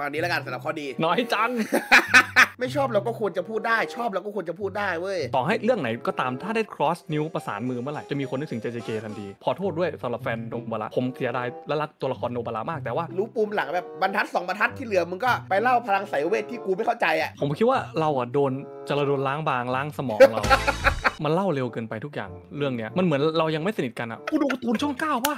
วันนี้แล้วกันสำหรับข้อดี น้อยจังไม่ชอบเราก็ควรจะพูดได้ชอบเราก็ควรจะพูดได้เว้ยต่อให้เรื่องไหนก็ตามถ้าได้ cross นิ้วประสานมือเมื่อไหร่จะมีคนนึกถึง j j กทันทีขอโทษด้วยสำหรับแฟนโนบาระผมเสียดายและรักตัวละครโนบาระมากแต่ว่า รู้ปูมหลังแบบบรรทัดสองบรรทัดที่เหลือ มึงก็ไปเล่าพลังสายเวทที่กูไม่เข้าใจอ่ะผมคิดว่าเราอ่ะโดนจะระโดนล้างบางล้างสมองเรามันเล่าเร็วเกินไปทุกอย่างเรื่องเนี้ยมันเหมือนเรายังไม่สนิทกันอ่ะกูดูการ์ตูนช่องเก้าป่ะ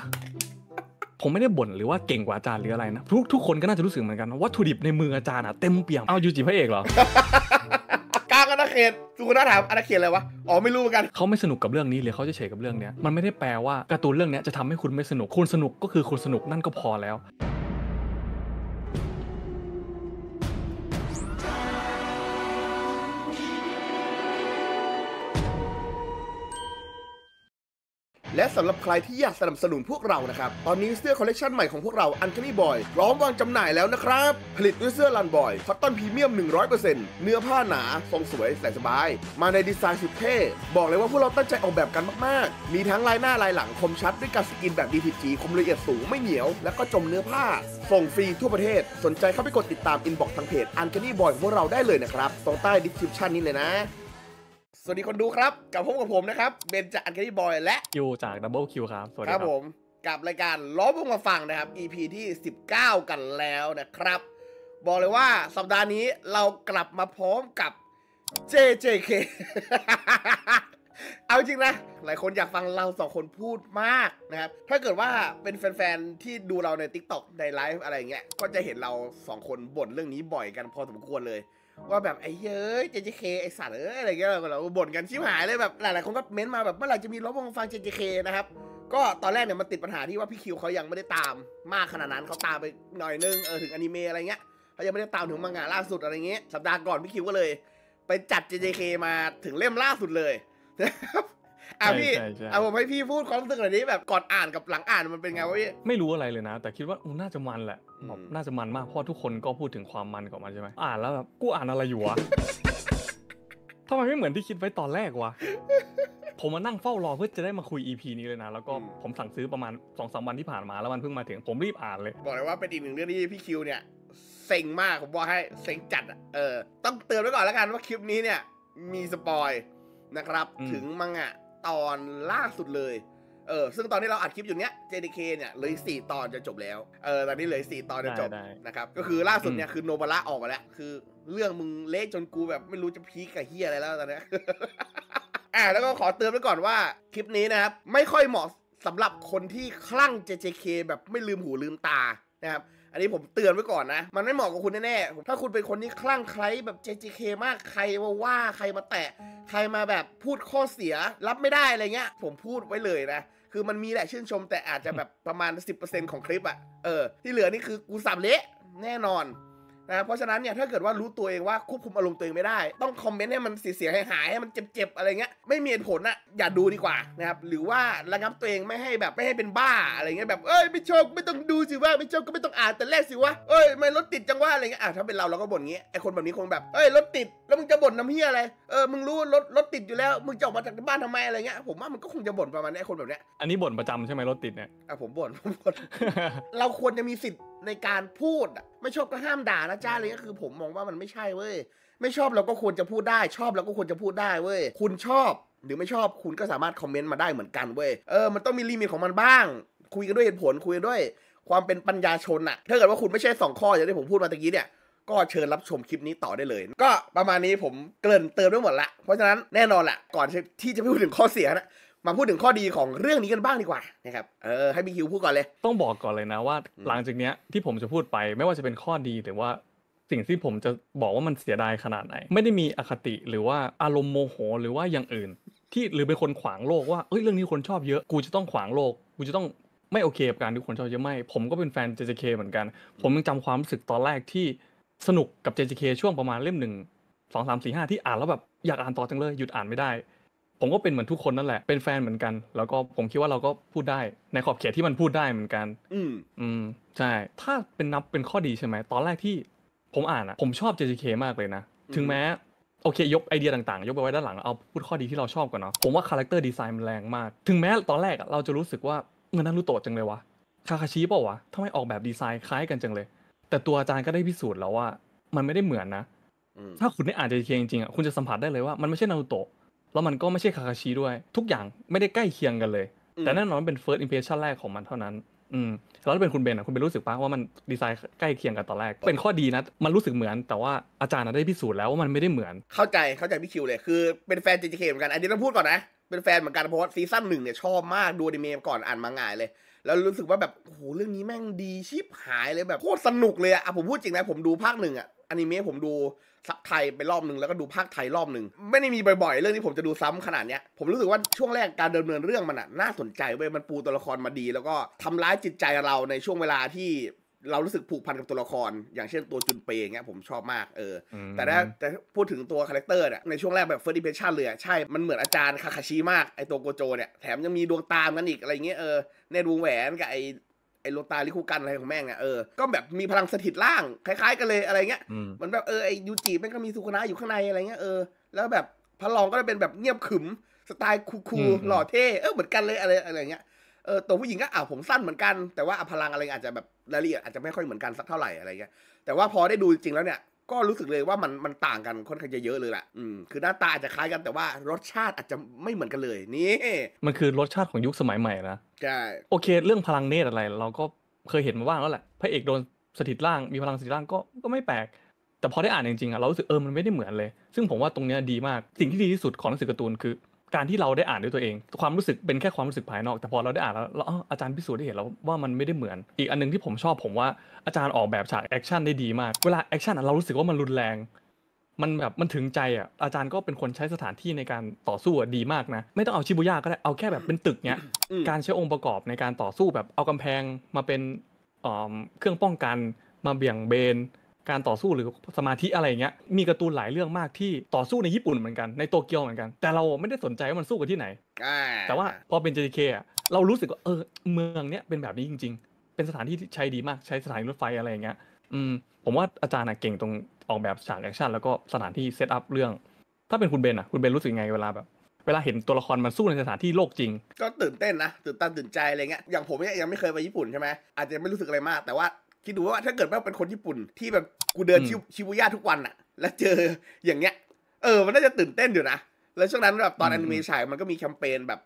ผมไม่ได้บ่นหรือว่าเก่งกว่าอาจารย์หรืออะไรนะ ทุกทุกคนก็น่าจะรู้สึกเหมือนกันวัตถุดิบในมืออาจารย์อะเต็มเปี่ยม เอายูจิพระเอกเหรอกลางอนนาเขตสุขุนาถามอาณาเขตอะไรวะอ๋อไม่รู้เหมือนกัน เขาไม่สนุกกับเรื่องนี้หรือเขาจะเฉยกับเรื่องเนี้ยมันไม่ได้แปลว่าการ์ตูนเรื่องเนี้ยจะทำให้คุณไม่สนุกคุณสนุกก็คือคุณสนุกนั่นก็พอแล้วและสำหรับใครที่อยากสนับสนุนพวกเรานะครับ ตอนนี้เสื้อคอลเลกชันใหม่ของพวกเราอันค n นี่บอยพร้อมวางจำหน่ายแล้วนะครับ ผลิตด้วยเสื้อลันบอยคอตตอนพรีเมียม 100%เนื้อผ้าหนา ทรงสวยใส่สบาย มาในดีไซน์สุดเท่บอกเลยว่าพวกเราตั้งใจออกแบบกันมากๆ มีทั้งลายหน้าลายหลังคมชัดด้วยการสกินแบบ DTG คมละเอียดสูงไม่เหนียวและก็จมเนื้อผ้า ส่งฟรีทั่วประเทศ สนใจเข้าไปกดติดตามอินบ็อกซ์ทางเพจอันค n นี่บอยของพวกเราได้เลยนะครับตรงใต้ดีสคริปชันนี้เลยนะสวัสดีคนดูครับ กลับพบกับผมนะครับ เบนจากอันเคดี่บอยและคิวจากดับเบิลคิวครับ สวัสดีครัรับผมกับรายการล้อมวงมาฟังนะครับ EP ที่ 19 กันแล้วนะครับ บอกเลยว่าสัปดาห์นี้เรากลับมาพร้อมกับ JJK เอาจริงนะ หลายคนอยากฟังเราสองคนพูดมากนะครับ ถ้าเกิดว่าเป็นแฟนๆ ที่ดูเราใน TikTok ในไลฟ์อะไรอย่างเงี้ยก็จะเห็นเราสองคนบ่นเรื่องนี้บ่อยกันพอสมควรเลยว่าแบบไอ้เย้ย JJK ไอ้สัตว์เอ้ยอะไรเงี้ยเราเราบ่นกันชิบหายเลยแบบหลาย ๆ คนก็เม้นมาแบบเมื่อไหร่จะมีรถวงฟัง JJK นะครับ ก็ตอนแรกเนี่ยมันติดปัญหาที่ว่าพี่คิวเขายังไม่ได้ตามมากขนาดนั้นเขาตามไปหน่อยนึงเออถึงอนิเมะอะไรเงี้ยเขายังไม่ได้ตามถึงมังงะล่าสุดอะไรเงี้ยสัปดาห์ก่อนพี่คิวก็เลย ไปจัด JJK มาถึงเล่มล่าสุดเลยนะครับอ่ะพี่เอาผมให้พี่พูดความรู้สึกหน่อยนี้แบบก่อนอ่านกับหลังอ่านมันเป็นไงวะพี่ไม่รู้อะไรเลยนะ แต่คิดว่าน่าจะมันแหละน่าจะมันมากเพราะทุกคนก็พูดถึงความมันของมันใช่ไหมอ่านแล้วแบบกูอ่านอะไรอยู่วะทำไมไม่เหมือนที่คิดไว้ตอนแรกวะผมมานั่งเฝ้ารอเพื่อจะได้มาคุย EP นี้เลยนะ แล้วก็ผมสั่งซื้อประมาณ2อสวันที่ผ่านมาแล้วมันเพิ่งมาถึงผมรีบอ่านเลยบอกเลยว่าเป็นอีกหนึ่งเรื่องที่พี่คิวเนี่ยเซ็งมากผมบอกให้เซ็งจัด เออต้องเตือนไว้ก่อนแล้วกันว่าคลิปนี้เนี่ย มีสปอยนะครับ ถึงมังอะตอนล่าสุดเลย เออซึ่งตอนนี้เราอัดคลิปอยู่เนี้ย JDK เนี่ยเลยสี่ตอนจะจบแล้ว เออตอนนี้เลยสี่ตอนจะจบนะครับก็คือล่าสุดเนี่ยคือโนบาระออกมาแล้ว คือเรื่องมึงเละจนกูแบบไม่รู้จะพีกกับเฮียอะไรแล้วตอนนี้อ่าแล้วก็ขอเตือนไว้ก่อนว่าคลิปนี้นะครับไม่ค่อยเหมาะสำหรับคนที่คลั่ง JJK แบบไม่ลืมหูลืมตา นะครับอันนี้ผมเตือนไว้ก่อนนะ มันไม่เหมาะกับคุณแน่ๆ ถ้าคุณเป็นคนที่คลั่งไคล้แบบ JJK มาก ใครมาว่า ใครมาแตะ ใครมาแบบพูดข้อเสียรับไม่ได้อะไรเงี้ย ผมพูดไว้เลยนะ คือมันมีแหละชื่นชม แต่อาจจะแบบประมาณ 10%ของคลิปอะเออ ที่เหลือนี่คือ กูสับเละ แน่นอนนะเพราะฉะนั้นเนี่ยถ้าเกิดว่ารู้ตัวเองว่าควบคุมอารมณ์ตัวเองไม่ได้ ต้องคอมเมนต์ให้มันเสียหายให้มันเจ็บๆอะไรเงี้ยไม่มีเหตุผลอะอย่าดูดีกว่านะครับหรือว่าระงับตัวเองไม่ให้แบบไม่ให้เป็นบ้าอะไรเงี้ยแบบเอ้ยไม่ชอบไม่ต้องดูสิว่าไม่ชอบก็ไม่ต้องอ่านแต่แรกสิว่าเอ้ยไม่รถติดจังว่าอะไรเงี้ยอ่ะถ้าเป็นเราเราก็บ่นงี้ไอคนแบบนี้คงแบบ เอ้ยรถติดแล้วมึงจะบ่นน้ำเฮียอะไรเออมึงรู้รถรถติดอยู่แล้ว มึงจะออกมาจากบ้านทำไมอะไรเงี้ยผมว่ามันก็คงจะบ่นประมาณนี้คนแบบเนี้ยอันนี้บ่นประจำใช่ไหมรถติดเนี่ยอ่ะผมบ่นผมบ่นเราควรจะมีสิทธิ์ในการพูดอะไม่ชอบก็ห้ามด่านะจ้าเลยก็คือผมมองว่ามันไม่ใช่เว้ยไม่ชอบเราก็ควรจะพูดได้ชอบเราก็ควรจะพูดได้เว้ยคุณชอบหรือไม่ชอบ คุณก็สามารถคอมเมนต์มาได้เหมือนกันเว้ยเออมันต้องมีลิมิตของมันบ้างคุยกันด้วยเหตุผลคุยกันด้วยความเป็นปัญญาชนอะถ้าเกิดว่าคุณไม่ใช่ 2 ข้ออย่างที่ผมพูดมาตะกี้เนี่ย ก็เชิญรับชมคลิปนี้ต่อได้เลย ก็ประมาณนี้ผมเกริ่นเติมไว้หมดละเพราะฉะนั้นแน่นอนแหละก่อนที่จะพูดถึงข้อเสียนะมาพูดถึงข้อดีของเรื่องนี้กันบ้างดีกว่านะครับ เออให้พี่คิวพูดก่อนเลย ต้องบอกก่อนเลยนะว่า หลังจากเนี้ยที่ผมจะพูดไปไม่ว่าจะเป็นข้อดีหรือว่าสิ่งที่ผมจะบอกว่ามันเสียดายขนาดไหน ไม่ได้มีอคติหรือว่าอารมณ์โมโห หรือว่าอย่างอื่น ที่หรือเป็นคนขวางโลก ว่าเอ้ยเรื่องนี้คนชอบเยอะกูจะต้องขวางโลก กูจะต้องไม่โอเค กับการที่คนชอบเยอะไม่ ผมก็เป็นแฟน JJK เหมือนกัน ผมยังจำความรู้สึกตอนแรกที่สนุกกับ JJK ช่วงประมาณเล่มหนึ่งสองสามสี่ห้าที่อ่านแล้วแบบอยากอ่านต่อจังเลยหยุดอ่านไม่ได้ผมก็เป็นเหมือนทุกคนนั่นแหละ เป็นแฟนเหมือนกัน แล้วก็ผมคิดว่าเราก็พูดได้ ในขอบเขตที่มันพูดได้เหมือนกัน อืมอืม ใช่ ถ้าเป็นนับเป็นข้อดีใช่ไหม ตอนแรกที่ผมอ่านอะ ผมชอบ JJK มากเลยนะ ถึงแม้ โอเค ยกไอเดียต่างๆ ยกไปไว้ด้านหลัง เอาพูดข้อดีที่เราชอบก่อนเนาะ ผมว่าคาแรคเตอร์ดีไซน์มันแรงมาก ถึงแม้ตอนแรกเราจะรู้สึกว่าเงินนั้นรู้โตจังเลยวะ คาคาชิเปล่าวะทำไมออกแบบดีไซน์คล้ายกันจังเลย แต่ตัวอาจารย์ก็ได้พิสูจน์แล้วว่า มันไม่ได้เหมือนนะ ถ้า คุณได้อ่าน JJK จริงๆอะคุณจะสัมผัสได้เลยว่ามันไม่ใช่นารูโตะแล้วมันก็ไม่ใช่คาคาชิด้วย ทุกอย่างไม่ได้ใกล้เคียงกันเลย แต่แน่นอนเป็น first impression แรกของมันเท่านั้นอืมแล้วถ้าเป็นคุณเบนอ่ะคุณเบนรู้สึกปะว่ามันดีไซน์ใกล้เคียงกันตอนแรก เป็นข้อดีนะมันรู้สึกเหมือน แต่ว่าอาจารย์ได้พิสูจน์แล้วว่ามันไม่ได้เหมือน เข้าใจเข้าใจพี่คิวเลยคือ เป็นแฟนจีจีเเหมือนกันอันนี้ต้องพูดก่อนนะเป็นแฟนเหมือนกันเพราะซีซั่นหนึ่งเนี่ยชอบมากดูดีิเม์ก่อนอ่านมางายเลย แล้วรู้สึกว่าแบบโหเรื่องนี้แม่งดีชิบหายเลยแบบโคตรสนุกเลยอะผมพูดจริงนะผมดูภาคหนึ่งอะอนิเมะผมดูซับไทยไปรอบหนึ่งแล้วก็ดูภาคไทยรอบหนึ่งไม่ได้มีบ่อยๆ เรื่องที่ผมจะดูซ้ำขนาดเนี้ย ผมรู้สึกว่าช่วงแรกการดำเนินเรื่องมันอะน่าสนใจเว้ยมันปูตัวละครมาดี แล้วก็ทำร้ายจิตใจเราในช่วงเวลาที่เรารู้สึกผูกพันกับตัวละคร อย่างเช่นตัวจุนเปย์เงี้ยผมชอบมากเออแต่ถ้าแต่พูดถึงตัวคาแรคเตอร์เนี่ยในช่วงแรกแบบเฟิร์สอิเพชั่นเลยใช่มันเหมือนอาจารย์คาคาชิมากไอตัวโกโจเนี่ยแถมยังมีดวงตามกันอีกอะไรเงี้ยเออในดวงแหวนกับไอไอโลตาลิคูกันอะไรของแม่งเนี่ยเออ ก็แบบมีพลังสถิตร่างคล้าย ๆ กันเลยอะไรเงี้ย มันแบบเออไอยูจิแม่งก็มีสุขนาอยู่ข้างในอะไรเงี้ยเออ แล้วแบบพระรองก็จะเป็นแบบเงียบขึมสไตล์คูลๆหล่อเท่เออเหมือนกันเลยอะไรอะไรเงี้ย เออตัวผู้หญิงก็อ่าผมสั้นเหมือนกัน แต่ว่าพลังอะไรอาจจะแบบรายละเอียดอาจจะไม่ค่อยเหมือนกันสักเท่าไหร่อะไรเงี้ย แต่ว่าพอได้ดูจริงแล้วเนี่ยก็รู้สึกเลยว่ามันมันต่างกันค่อนข้างจะเยอะเลยแหละอืมคือหน้าตาอาจจะคล้ายกันแต่ว่ารสชาติอาจจะไม่เหมือนกันเลย นี่ มันคือรสชาติของยุคสมัยใหม่นะช่โอเค เรื่องพลังเนตรอะไร เราก็เคยเห็นมาบ้างแล้วแหละพระเอกโดนสถิตร่าง มีพลังสถิตร่างก็ก็ไม่แปลกแต่พอได้อ่านจริงๆอ่ะเรารู้สึกเออมันไม่ได้เหมือนเลย ซึ่งผมว่าตรงเนี้ยดีมากสิ่งที่ดีที่สุดของหนังสือการ์ตูนคือการที่เราได้อ่านด้วยตัวเอง ความรู้สึกเป็นแค่ความรู้สึกภายนอก แต่พอเราได้อ่านแล้วอ้าวอาจารย์พิสูจน์ได้เห็นแล้วว่ามันไม่ได้เหมือน อีกอันนึงที่ผมชอบผมว่าอาจารย์ออกแบบฉากแอคชั่นได้ดีมากเวลาแอคชั่นอะเรารู้สึกว่ามันรุนแรงมันแบบมันถึงใจอ่ะอาจารย์ก็เป็นคนใช้สถานที่ในการต่อสู้ดีมากนะ ไม่ต้องเอาชิบุย่าก็ได้เอาแค่แบบเป็นตึกเนี้ยการใช้องค์ประกอบในการต่อสู้แบบเอากำแพง มาเป็นเครื่องป้องกันมาเบี่ยงเบน การต่อสู้หรือสมาธิอะไรเงี้ยมีการ์ตูนหลายเรื่องมากที่ต่อสู้ในญี่ปุ่นเหมือนกัน ในโตเกียวเหมือนกัน แต่เราไม่ได้สนใจว่ามันสู้กันที่ไหน แต่ว่าพอเป็นเ k อะเรารู้สึกว่าเออเมืองเนี้ยเป็นแบบนี้จริง ๆ เป็นสถานที่ที่ใช้ดีมากใช้สถานีรถไฟอะไรเงี้ยอืมผมว่าอาจารย์เก่งตรงออกแบบฉากแอคชั่นแล้วก็สถานที่เซตอัพเรื่อง ถ้าเป็นคุณเบนอะคุณเบนรู้สึกไงเวลาแบบเวลาเห็นตัวละครมันสู้ในสถานที่โลกจริง ก็ตื่นเต้นนะ ตื่นตาตื่นใจอะไรเงี้ย อย่างผมเนี่ยยังไม่เคยไปญี่ปุ่นใช่ไหม อาจจะไม่รู้สึกอะไรมาก แต่ว่า คิดดูว่าถ้าเกิดว่าเป็นคนญี่ปุ่นที่แบบกูเดินชิบูย่าทุกวันอะแล้วเจออย่างเงี้ย เออมันน่าจะตื่นเต้นอยู่นะ แล้วช่วงนั้นแบบตอนอนิเมะฉายมันก็มีแคมเปญแบบ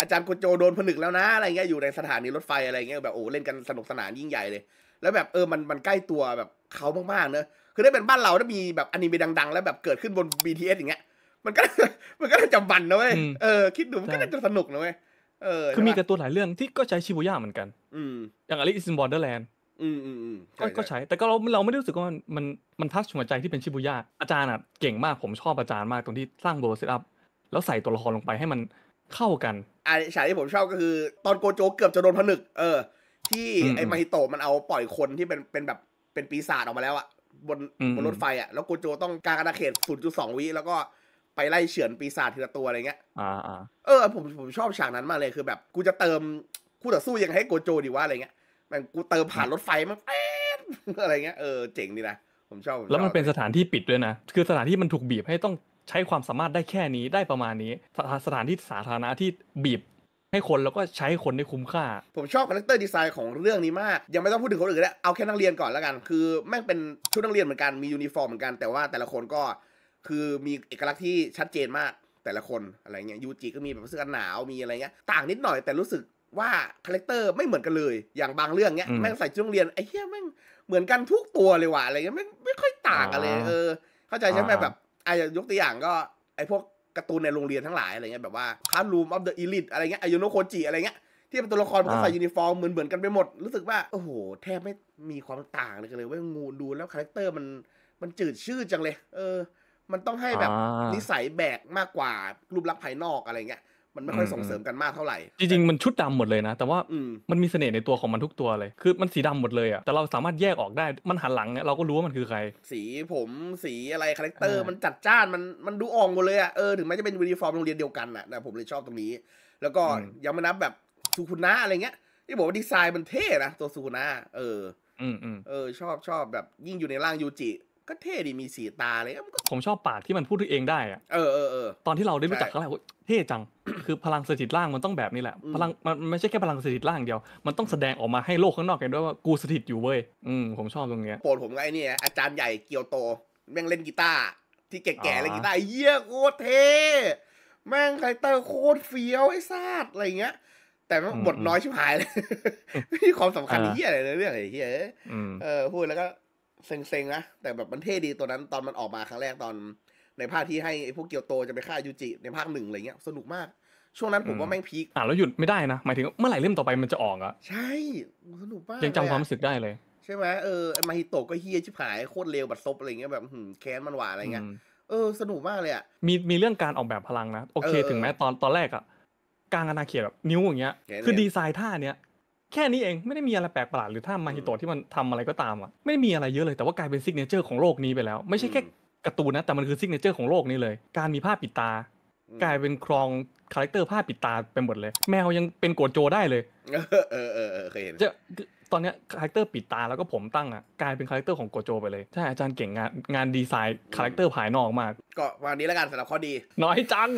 อาจารย์โคโจโดนผนึกแล้วนะอะไรเงี้ยอยู่ในสถานีรถไฟอะไรเงี้ยแบบโอ้เล่นกันสนุกสนานยิ่งใหญ่เลย แล้วแบบเออมันมันใกล้ตัวแบบเขามากๆเนอะคือได้เป็นบ้านเราถ้ามีแบบอนิเมะดังๆ แล้วแบบเกิดขึ้นบน BTS อย่างเงี้ยมันก็มันก็นจะบันนะเว้ยเออคิดดูมันก็นาจะสนุกนะเว้ยเออคือมีกระตัวหลายเรื่องที่ก็ใช้ชิบูย่าเหมือนกันอืมอย่างอลิซอินบอลเดอร์แลนด์อืมอืมอืมก็ใช้แต่ก็เราเราไม่ได้รู้สึกว่ามันมันมันทัชหัวใจที่เป็นชิบูย่าอาจารย์อ่ะเก่งมากผมชอบอาจารย์มากตรงที่สร้างโบเซตอัพแล้วใส่ตัวละครลงไปให้มัน เข้ากันอันฉากที่ผมชอบก็คือ ตอนโกโจ เกือบจะโดนผนึกเออ ที่ไอ้มาฮิโตะมันเอาปล่อยคนที่เป็นเป็นแบบเป็นปีศาจออกมาแล้วอะบนบนรถไฟอ่ะแล้วโกโจต้องการอาณเขตศูนย์จุดสองวิ แล้วก็ไปไล่เฉือนปีศาจทีละตัวอะไรเงี้ยอ่าเออ ผมผมชอบฉากนั้นมากเลยคือแบบ กูจะเติมคู่ต่อสู้ยังให้โกโจดีว่าอะไรเงี้ยมันกูเติมผ่านรถไฟมาอะไรเงี้ย เออเจ๋งดีนะ ผมชอบแล้วมันเป็นสถานที่ปิดด้วยนะ คือสถานที่มันถูกบีบให้ต้องใช้ความสามารถได้แค่นี้ได้ประมาณนี้ สถานที่สาธารณะที่บีบให้คนแล้วก็ใช้คนได้คุ้มค่า ผมชอบคาแรคเตอร์ดีไซน์ของเรื่องนี้มาก ยังไม่ต้องพูดถึงคนอื่นแล้วเอาแค่นักเรียนก่อนแล้วกัน คือแม่งเป็นชุดนักเรียนเหมือนกัน มียูนิฟอร์มเหมือนกัน แต่ว่าแต่ละคนก็คือมีเอกลักษณ์ที่ชัดเจนมากแต่ละคนอะไรเงี้ย ยูจิก็มีแบบเสื้อหนาวมีอะไรเงี้ยต่างนิดหน่อยแต่รู้สึกว่าคาแรคเตอร์ไม่เหมือนกันเลย อย่างบางเรื่องเนี้ย แม่งใส่ชุดนักเรียนไอ้เหี้ยแม่งเหมือนกันทุกตัวเลยว่ะอะไรเงี้ยไม่ไม่ค่อยต่างกันเลยเออเข้าใจใช่ไหมแบบไอ้ยกตัวอย่างก็ไอ้พวกการ์ตูนในโรงเรียนทั้งหลายอะไรเงี้ยแบบว่าคารูมออฟเดอะอีลิทอะไรเงี้ยอายุโนโคจิอะไรเงี้ยที่เป็นตัวละครมันก็ใส่ยูนิฟอร์มเหมือนเหมือนกันไปหมด รู้สึกว่า โอ้โห แทบไม่มีความต่างเลยเลยว่างูดูแล้วคาแรคเตอร์มันมันจืดชื่อจังเลย เออ มันต้องให้แบบนิสัยแบกมากกว่ารูปลักษณ์ภายนอกอะไรเงี้ยันไม่ค่อยส่งเสริมกันมากเท่าไหร่จริงๆมันชุดดำหมดเลยนะ แต่ว่ามันมีเสน่ห์ในตัวของมันทุกตัวเลย คือมันสีดำหมดเลยอ่ะแต่เราสามารถแยกออกได้มันหันหลังเนี่ยเราก็รู้ว่ามันคือใคร สีผมสีอะไรคาแรคเตอร์ มันจัดจ้านมันมันดูออกหมดเลยอ่ะเออถึงแม้จะเป็นวีนิฟอร์มโรงเรียนเดียวกันห่ะตะผมเลยชอบตรงนี้ แล้วก็ยังไม่นับแบบสุขุนะอะไรเงี้ยที่บอกว่าดีไซน์มันเท่นะตัวสุขุนะ เอออืมเออชอบชอบแบบ ยิ่งอยู่ในร่างยูจิก็เท่ดีมีสีตาเลยผมชอบปากที่มันพูดตัวเองได้อะเออเออเออ ตอนที่เราได้รู้จักเขาแล้วเท่จังคือพลังสถิตร่างมันต้องแบบนี้แหละ พลังมันไม่ใช่แค่พลังสถิตร่างเดียวมันต้องแสดงออกมาให้โลกข้างนอกเห็นด้วยว่ากูสถิตอยู่เว้ยอืมผมชอบตรงเนี้ยโปรดผมไอ้นี่อาจารย์ใหญ่เกียวโตแม่งเล่นกีตาร์ที่แก่ๆเล่นกีตาร์เยี่ยโคตรเท่แม่งครคเตอร์โคตรเฟี้ยวไอ้ซาดอะไรเงี้ยแต่มันบทน้อยชิบหายเลยไม่มีความสำคัญเฮียอะไรเลยเรื่องไอ้เฮียเออพูดแล้วก็เซ็งๆ นะแต่แบบมันเท่ดีตัวนั้นตอนมันออกมาครั้งแรกตอน ในภาคที่ให้พวกเกียวโตจะไปฆ่ายูจิ ในภาคหนึ่งอะไรเงี้ย สนุกมากช่วงนั้นผมว่าแม่งพีคอ่ะแล้วหยุดไม่ได้นะ หมายถึงเมื่อไหร่เล่มต่อไปมันจะออกอ่ะใช่ สนุกมากยังจำความรู้สึกได้เลยใช่ไหมเออมาฮิโตะก็เฮียชิบหาย โคตรเลวบัดซบอะไรเงี้ยแบบแค้นมันหวาอะไรเงี้ยเออสนุกมากเลยอ่ะมีมีเรื่องการออกแบบพลังนะโอเค ถึงแม้ตอนตอนแรกอ่ะกลางอาณาเขตแบบนิ้วอย่างเงี้ยคือดีไซน์ท่าเนี้ยแค่นี้เองไม่ได้มีอะไรแปลกประหลาดหรือถ้ามาฮิโตะที่มันทำอะไรก็ตามอ่ะไม่ได้มีอะไรเยอะเลยแต่ว่ากลายเป็นซิกเนเจอร์ของโลกนี้ไปแล้ว ไม่ใช่แค่การ์ตูนนะ แต่มันคือซิกเนเจอร์ของโลกนี้เลยการมีผ้าปิดตา กลายเป็นครองคาแรคเตอร์ผ้าปิดตาไปหมดเลย แมวยังเป็นโกโจได้เลยเออเออเออเคยเห็นจะตอนนี้คาแรคเตอร์ปิดตาแล้วก็ผมตั้งอ่ะกลายเป็นคาแรคเตอร์ของโกโจไปเลยใช่อาจารย์เก่ง งานงานดีไซน์คาแรคเตอร์ภายนอกมาก ก็วันนี้แล้วกันสำหรับข้อดี น้อยจัง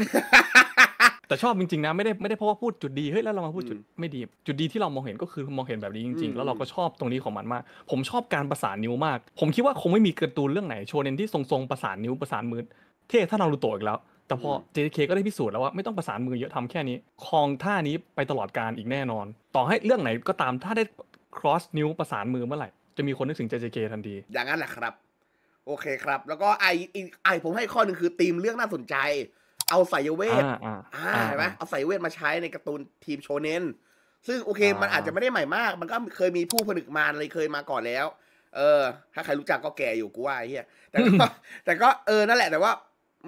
แต่ชอบจริงๆนะไม่ได้ไม่ได้เพราะว่าพูดจุดดีเฮ้ยแล้วเรามาพูดจุดไม่ดี จุดดีที่เรามองเห็นก็คือมองเห็นแบบนี้จริงๆแล้วเราก็ชอบตรงนี้ของมันมาก ผมชอบการประสานนิ้วมาก ผมคิดว่าคงไม่มีการ์ตูนเรื่องไหนโชเนนที่ทรงๆประสานนิ้วประสานมือ เท่ถ้าเรารูโตอีกแล้ว แต่พอ JK ก็ได้พิสูจน์แล้วว่าไม่ต้องประสานมือเยอะทำแค่นี้คลองท่านี้ไปตลอดการอีกแน่นอน ต่อให้เรื่องไหนก็ตามถ้าได้ cross นิ้วประสานมือเมื่อไหร่จะมีคนนึกถึง JJK ทันทีอย่างนั้นแหละครับ โอเคครับ แล้วก็ไอไอผมให้ข้อหนึ่งคือธีมเรื่องน่าสนใจเอาสายเวทอ่าเห็นไหมเอาสายเวทมาใช้ในการ์ตูนทีมโชเนนซึ่งโอเค มันอาจจะไม่ได้ใหม่มาก มันก็เคยมีผู้ผลึกมารอะไรเคยมาก่อนแล้ว เออ ถ้าใครรู้จักก็แก่อยู่กูว่าเฮียแต่ก็แต่ก็เออนั่นแหละ แต่ว่า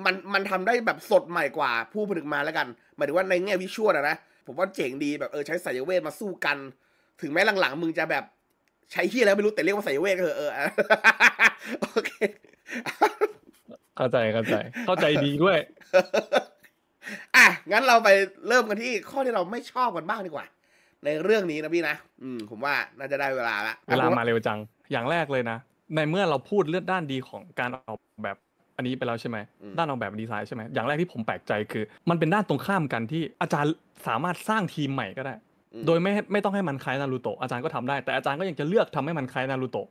มันมันทำได้แบบสดใหม่กว่าผู้ผลึกมารแล้วกันหมายถึงว่าในแง่วิชวลนะผมว่าเจ๋งดีแบบเออใช้สายเวทมาสู้กัน ถึงแม้หลังๆมึงจะแบบ ใช้เฮียแล้วไม่รู้แต่เรียกว่าสายเวทก็เอเออโอเคเข้าใจเข้าใจ เข้าใจดีด้วยงั้นเราไปเริ่มกันที่ข้อที่เราไม่ชอบกันบ้างดีกว่า ในเรื่องนี้นะพี่นะอืมผมว่าน่าจะได้เวลาละเวลามาเร็วจังอย่างแรกเลยนะ ในเมื่อเราพูดเลือดด้านดีของการออกแบบอันนี้ไปแล้วใช่ไหมด้านออกแบบดีไซน์ใช่ไหมอย่างแรกที่ผมแปลกใจคือ มันเป็นด้านตรงข้ามกันที่อาจารย์สามารถสร้างทีมใหม่ก็ได้ โดยไม่ไม่ต้องให้มันคล้ายนารูโตะอาจารย์ก็ทำได้แต่อาจารย์ก็ยังจะเลือกทำให้มันคล้ายนารูโตะ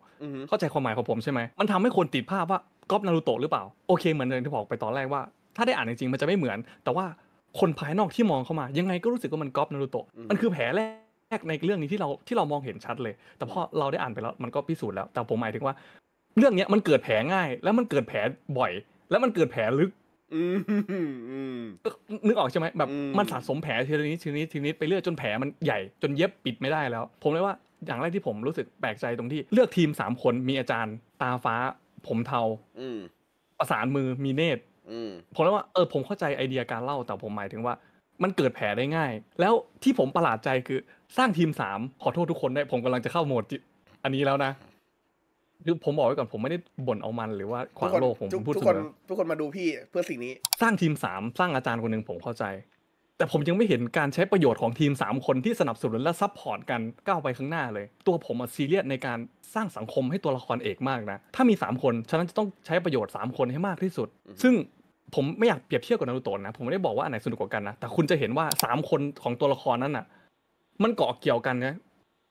เข้าใจความหมายของผมใช่ไหมมันทำให้คนติดภาพว่าก๊อปนารูโตะหรือเปล่าโอเคเหมือนเดิมที่บอกไปตอนแรกว่า ถ้าได้อ่านจริงๆมันจะไม่เหมือน แต่ว่าคนภายนอกที่มองเข้ามายังไงก็รู้สึกว่ามันก๊อปนารูโตะ มันคือแผลแรกในเรื่องนี้ที่เราที่เรามองเห็นชัดเลย แต่พอเราได้อ่านไปแล้วมันก็พิสูจน์แล้วแต่ผมหมายถึงว่า เรื่องเนี้ยมันเกิดแผลง่าย แล้วมันเกิดแผลบ่อย แล้วมันเกิดแผลลึกนึกออกใช่ไหมแบบมันสะสมแผลทีนี้ทีนี้ทีนี้ไปเรื่อยจนแผลมันใหญ่ จนเย็บปิดไม่ได้แล้ว ผมเลยว่าอย่างแรกที่ผมรู้สึกแปลกใจตรงที่เลือกทีมสามคนมีอาจารย์ ตาฟ้า ผมเทาประสานมือมีเนตรผมเลยว่าเออผมเข้าใจไอเดียการเล่า แต่ผมหมายถึงว่า มันเกิดแผลได้ง่าย แล้วที่ผมประหลาดใจคือสร้างทีมสามขอโทษทุกคนได้ผมกำลังจะเข้าโหมดอันนี้แล้วนะคือผมบอกไว้ก่อนผมไม่ได้บ่นเอามันหรือว่าขวางโลกผมพูดทุกคน ทุกคนมาดูพี่เพื่อสิ่งนี้ สร้างทีมสามสร้างอาจารย์คนหนึ่งผมเข้าใจ แต่ผมยังไม่เห็นการใช้ประโยชน์ของทีมสามคนที่สนับสนุนและซัพพอร์ตกันก้าวไปข้างหน้าเลยตัวผมอะซีเรียสในการสร้างสังคมให้ตัวละครเอกมากนะ ถ้ามีสามคนฉะนั้นจะต้องใช้ประโยชน์สามคนให้มากที่สุดซึ่งผมไม่อยากเปรียบเทียบกับนารูโตะนะผมไม่ได้บอกว่าอันไหนสนุกกว่ากันนะแต่คุณจะเห็นว่าสามคนของตัวละครนั้นอ่ะ มันเกาะเกี่ยวกันนะ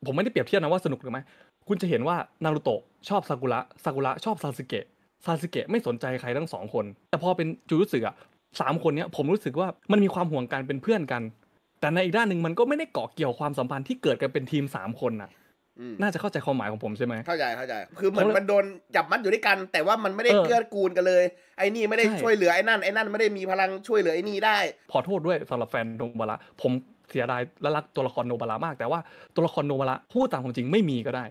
ผมไม่ได้เปรียบเทียบนะว่าสนุกหรือไม่คุณจะเห็นว่านารูโตะชอบซากุระซากุระชอบซาสึเกะซาสึเกะไม่สนใจใครทั้งสองคน แต่พอเป็นจูรุสึอ่ะสามคนเนี้ย ผมรู้สึกว่ามันมีความห่วงกันเป็นเพื่อนกัน แต่ในอีกด้านหนึ่งมันก็ไม่ได้เกาะเกี่ยวความสัมพันธ์ที่เกิดกันเป็นทีมสามคนอ่ะน่าจะเข้าใจความหมายของผมใช่ไหมเข้าใจเข้าใจ คือเหมือนมันโดนจับมัดอยู่ด้วยกัน แต่ว่ามันไม่ได้เกื้อกูลกันเลย ไอ้นี่ไม่ได้ช่วยเหลือไอ้นั่นไอ้นั่นไม่ได้มีพลังช่วยเหลือไอ้นี่ได้ขอโทษด้วยสำหรับแฟนโนบาระ ผมเสียดายและรักตัวละครโนบาระมากแต่ว่าตัวละครโนบาระพูดตามความจริงไม่มีก็ได้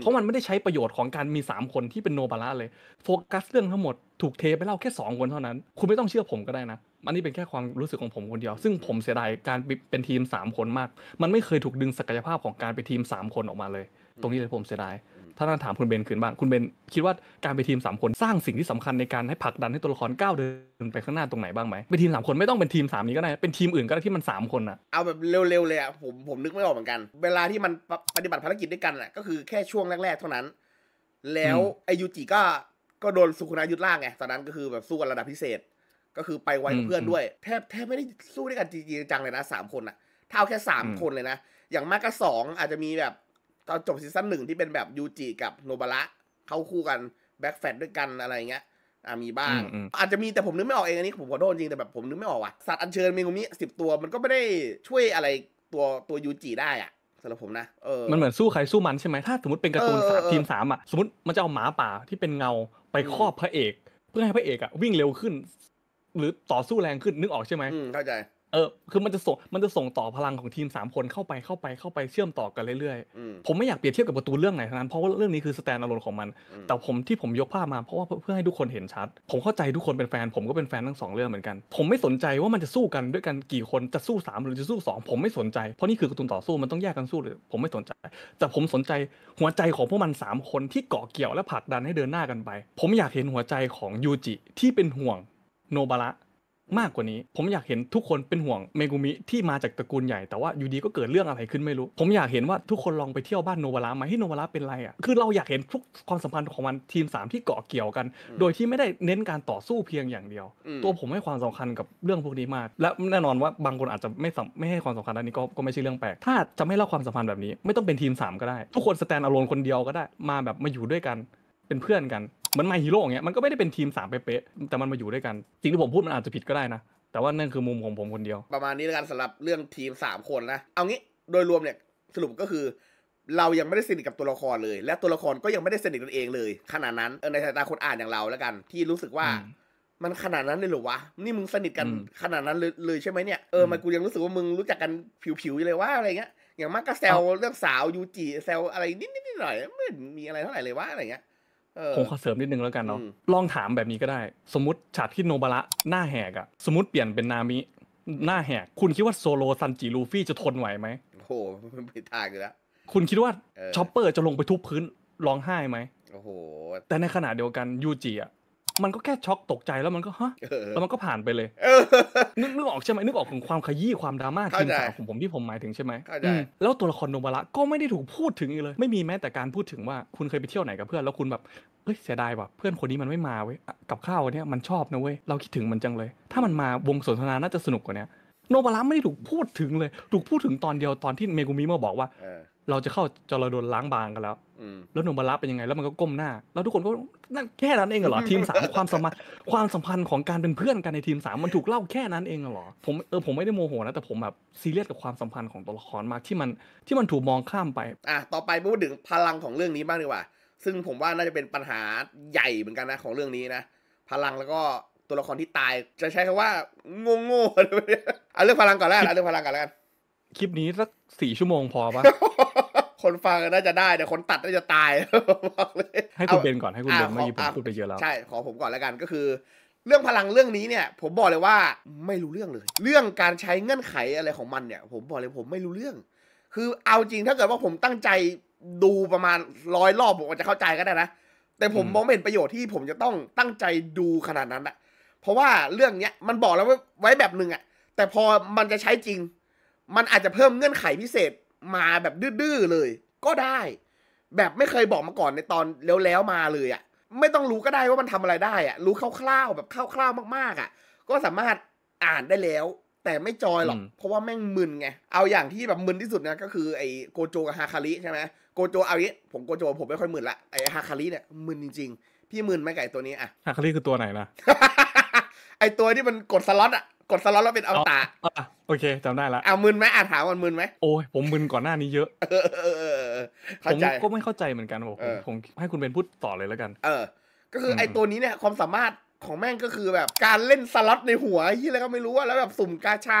เพราะมันไม่ได้ใช้ประโยชน์ของการมี 3 คนที่เป็นโนบาระเลยโฟกัสเรื่องทั้งหมดถูกเทไปเล่าแค่2คนเท่านั้น คุณไม่ต้องเชื่อผมก็ได้นะอันนี้เป็นแค่ความรู้สึกของผมคนเดียว ซึ่งผมเสียดายการเป็นทีม 3 คนมาก มันไม่เคยถูกดึงศักยภาพของการเป็นทีม 3 คนออกมาเลย ตรงนี้เลยผมเสียดาย ถ้าท่านถามคุณเบนขึ้นบ้าง คุณเบนคิดว่าการไปทีม 3 คน สร้างสิ่งที่สำคัญในการให้ผลักดันให้ตัวละครก้าวเดินไปข้างหน้าตรงไหนบ้างไหมไปทีม 3 คนไม่ต้องเป็นทีม3นี้ก็ได้ เป็นทีมอื่นก็ได้ที่มัน3 คนอะเอาแบบเร็วๆเลยอะผมผมนึกไม่ออกเหมือนกัน เวลาที่มันปฏิบัติภารกิจด้วยกันอะก็คือแค่ช่วงแรกๆเท่านั้น แล้วไอยูจิก็ก็โดนสุขุนายุทธล่างไงตอนนั้นก็คือแบบสู้กันระดับพิเศษก็คือไปไวกับเพื่อนด้วย แทบแทบไม่ได้สู้ด้วยกันจริงจังเลยนะสามคนอะถ้าเอาแค่สามคนเลยนะ อย่างมากก็สองอาจจะมีแบบตอนจบซีซั่นหนึ่งที่เป็นแบบยูจิกับโนบาระเข้าคู่กันแบ็กแฟดด้วยกันอะไรเงี้ยมีบ้าง อาจจะมีแต่ผมนึกไม่ออกเองอันนี้ผมขอโทษจริงแต่แบบผมนึกไม่ออกว่ะสัตว์อัญเชิญมีงูมิสิบตัวมันก็ไม่ได้ช่วยอะไรตัวตัวยูจิได้อ่ะสำหรับผมนะเออมันเหมือนสู้ใครสู้มันใช่ไหมถ้าสมมติเป็นการ์ตูนสามทีมสามอ่ะสมมติมันจะเอาหมาป่าที่เป็นเงาไปครอบพระเอก เพื่อให้พระเอกอะวิ่งเร็วขึ้นหรือต่อสู้แรงขึ้นนึกออกใช่ไหมเข้าใจ เออคือมันจะส่งมันจะส่งต่อพลังของทีมสามคนเข้าไปเข้าไปเข้าไปเชื่อมต่อกันเรื่อยๆผมไม่อยากเปรียบเทียบกับประตูเรื่องไหนทั้งนั้นเพราะว่าเรื่องนี้คือสแตนด์อณนของมัน แต่ผมที่ผมยกภาพมา เพราะว่าเพื่อให้ทุกคนเห็นชัด ผมเข้าใจทุกคนเป็นแฟนผมก็เป็นแฟนทั้งสองเรื่องเหมือนกันผมไม่สนใจว่ามันจะสู้กันด้วยกันกี่คนจะสู้สามหรือจะสู้สองผมไม่สนใจ เพราะนี่คือกระตูนต่อสู้มันต้องแยกกันสู้เลยผมไม่สนใจ แต่ผมสนใจหัวใจของพวกมัน3คนที่เกาะเกี่ยวและผลักดันให้เดินหน้ากันไป ผมอยากเห็นหัวใจของยูจิที่เป็นห่วงโนบาระมากกว่านี้ผมอยากเห็นทุกคนเป็นห่วงเมกุมิที่มาจากตระกูลใหญ่แต่ว่าอยู่ดีก็เกิดเรื่องอะไรขึ้นไม่รู้ ผมอยากเห็นว่าทุกคนลองไปเที่ยวบ้านโนบาระไหมให้โนบาระเป็นไรอ่ะ คือเราอยากเห็นทุกความสัมพันธ์ของมันทีม 3 ที่เกาะเกี่ยวกัน โดยที่ไม่ได้เน้นการต่อสู้เพียงอย่างเดียว ตัวผมให้ความสำคัญกับเรื่องพวกนี้มาก และแน่นอนว่าบางคนอาจจะไม่ไม่ให้ความสำคัญด้านนี้ก็ก็ไม่ใช่เรื่องแปลกถ้าจะไม่เล่าความสัมพันธ์แบบนี้ไม่ต้องเป็นทีม3ก็ได้ ทุกคนสแตนอะโลนคนเดียวก็ได้ มาแบบมาอยู่ด้วยกันเป็นเพื่อนกันหมือนไมฮีโร่อย่างเงี้ยมันก็ไม่ได้เป็นทีมสามเป๊ะๆแต่มันมาอยู่ด้วยกันสิ่งที่ผมพูดมันอาจจะผิดก็ได้นะ แต่ว่านั่นคือมุมของผมคนเดียว ประมาณนี้แล้วกันสำหรับเรื่องทีมสามคนนะ เอางี้โดยรวมเนี่ยสรุปก็คือ เรายังไม่ได้สนิทกับตัวละครเลย และตัวละครก็ยังไม่ได้สนิทกันเองเลย ขนาดนั้นในสายตาคนอ่านอย่างเราแล้วกันที่รู้สึกว่ามันขนาดนั้นเลยหรอวะนี่มึงสนิทกันขนาดนั้นเลยเลยใช่ไหมเนี่ยเออมันกูยังรู้สึกว่ามึงรู้จักกันผิวๆเลยว่าอะไรเงี้ยอย่างมากก็แซวเรื่องสาวยูจิแซวอะไรนิดๆหน่อยไม่มีอะไรเท่าไหร่เลยว่าอะไรเงี้ยผมขอเสริมนิดนึงแล้วกันเนาะ ลองถามแบบนี้ก็ได้ สมมติฉากที่โนบาระ หน้าแหกอะ สมมติเปลี่ยนเป็นนามิหน้าแหก คุณคิดว่าโซโลซันจิลูฟี่จะทนไหวไหมโอ้โหไม่ทางอยแล้ว คุณคิดว่าชอปเปอร์จะลงไปทุบพื้นร้องไห้ไหมโอ้โห แต่ในขณะเดียวกันยูจิอะมันก็แค่ช็อกตกใจแล้วมันก็ฮะ แล้วมันก็ผ่านไปเลยนึกนึกออกใช่ไหมนึกออกของความขยี้ความดราม่าทีมสาวของผมที่ผมหมายถึงใช่ไหมแล้วตัวละครโนบาระก็ไม่ได้ถูกพูดถึงเลย ไม่มีแม้แต่การพูดถึงว่าคุณเคยไปเที่ยวไหนกับเพื่อน แล้วคุณแบบเฮ้ยเสียดายว่ะเพื่อนคนนี้มันไม่มาเว้ยกับข้าวเนี้ยมันชอบนะเว้ย เราคิดถึงมันจังเลย ถ้ามันมาวงสนทนาน่าจะสนุกกว่านี้โนบาระไม่ได้ถูกพูดถึงเลย ถูกพูดถึงตอนเดียวตอนที่เมกุมิมาบอกว่าเราจะเข้าจรดนล้างบางกันแล้วแล้วหนุ่มบารบเป็นยังไง แล้วมันก็ก้มหน้า แล้วทุกคนก็นั่นแค่นั้นเองเหรอทีมสามความสัมพันธ์ความสัมพันธ์ของการเป็นเพื่อนกันในทีมสามมันถูกเล่าแค่นั้นเองเหรอผมเออผมไม่ได้โมโหนะแต่ผมแบบซีเรียสกับความสัมพันธ์ของตัวละครมากที่มันที่มันถูกมองข้ามไป อ่ะต่อไปพูดถึงพลังของเรื่องนี้บ้างดีกว่า ซึ่งผมว่าน่าจะเป็นปัญหาใหญ่เหมือนกันนะของเรื่องนี้นะพลังแล้วก็ตัวละครที่ตายจะใช้คำว่างงๆเอาเรื่องพลังก่อนแล้วเอาเรื่องพลังก่อนแล้วกันคลิปนี้สักสี่ชั่วโมงพอปะคนฟังน่าจะได้แต่คนตัดน่าจะตายบอกเลยให้คุณเบนก่อนให้คุณเบนเมื่อกี้ผมพูดไปเยอะแล้วใช่ขอผมก่อนแล้วกันก็คือ เรื่องพลังเรื่องนี้เนี่ย ผมบอกเลยว่าไม่รู้เรื่องเลย เรื่องการใช้เงื่อนไขอะไรของมันเนี่ยผมบอกเลยผมไม่รู้เรื่อง คือเอาจริงถ้าเกิดว่าผมตั้งใจดูประมาณร้อยรอบผมอาจจะเข้าใจก็ได้นะแต่ผมมองมเห็นประโยชน์ที่ผมจะต้องตั้งใจดูขนาดนั้นอะเพราะว่าเรื่องเนี้ยมันบอกแล้วไว้แบบหนึ่งอะแต่พอมันจะใช้จริงมันอาจจะเพิ่มเงื่อนไขพิเศษมาแบบดื้อๆ เลยก็ได้ แบบไม่เคยบอกมาก่อนในตอนแล้วๆ มาเลยอ่ะ ไม่ต้องรู้ก็ได้ว่ามันทำอะไรได้อ่ะ รู้คร่าวๆแบบคร่าว ๆมากๆ อ่ะ ก็สามารถอ่านได้แล้ว แต่ไม่จอยหรอก เพราะว่าแม่งมึนไง เอาอย่างที่แบบมึนที่สุดนะก็คือไอ้โกโจกับฮาคาริใช่ไหมโกโจเอางี้ผมโกโจผมไม่ค่อยมึนละไอ้ฮาคาริเนี่ยมึนจริงๆพี่มึนไหมไก่ตัวนี้อ่ะฮาคาริคือตัวไหนนะไอตัวที่มันกดสล็อตอ่ะกดสล็อตแล้วเป็นอมตาโอเคจำได้ละเอามึนไหมอาถามมันมึนไหมโอ้ยผมมึนก่อนหน้านี้เยอะผมก็ไม่เข้าใจเหมือนกันผมผมให้คุณเป็นพูดต่อเลยแล้วกัน เออ ก็คือไอ้ตัวนี้เนี่ย ความสามารถของแม่งก็คือแบบการเล่นสล็อตในหัวยี่อะไรก็ไม่รู้ว่าแล้วแบบสุ่มกาชา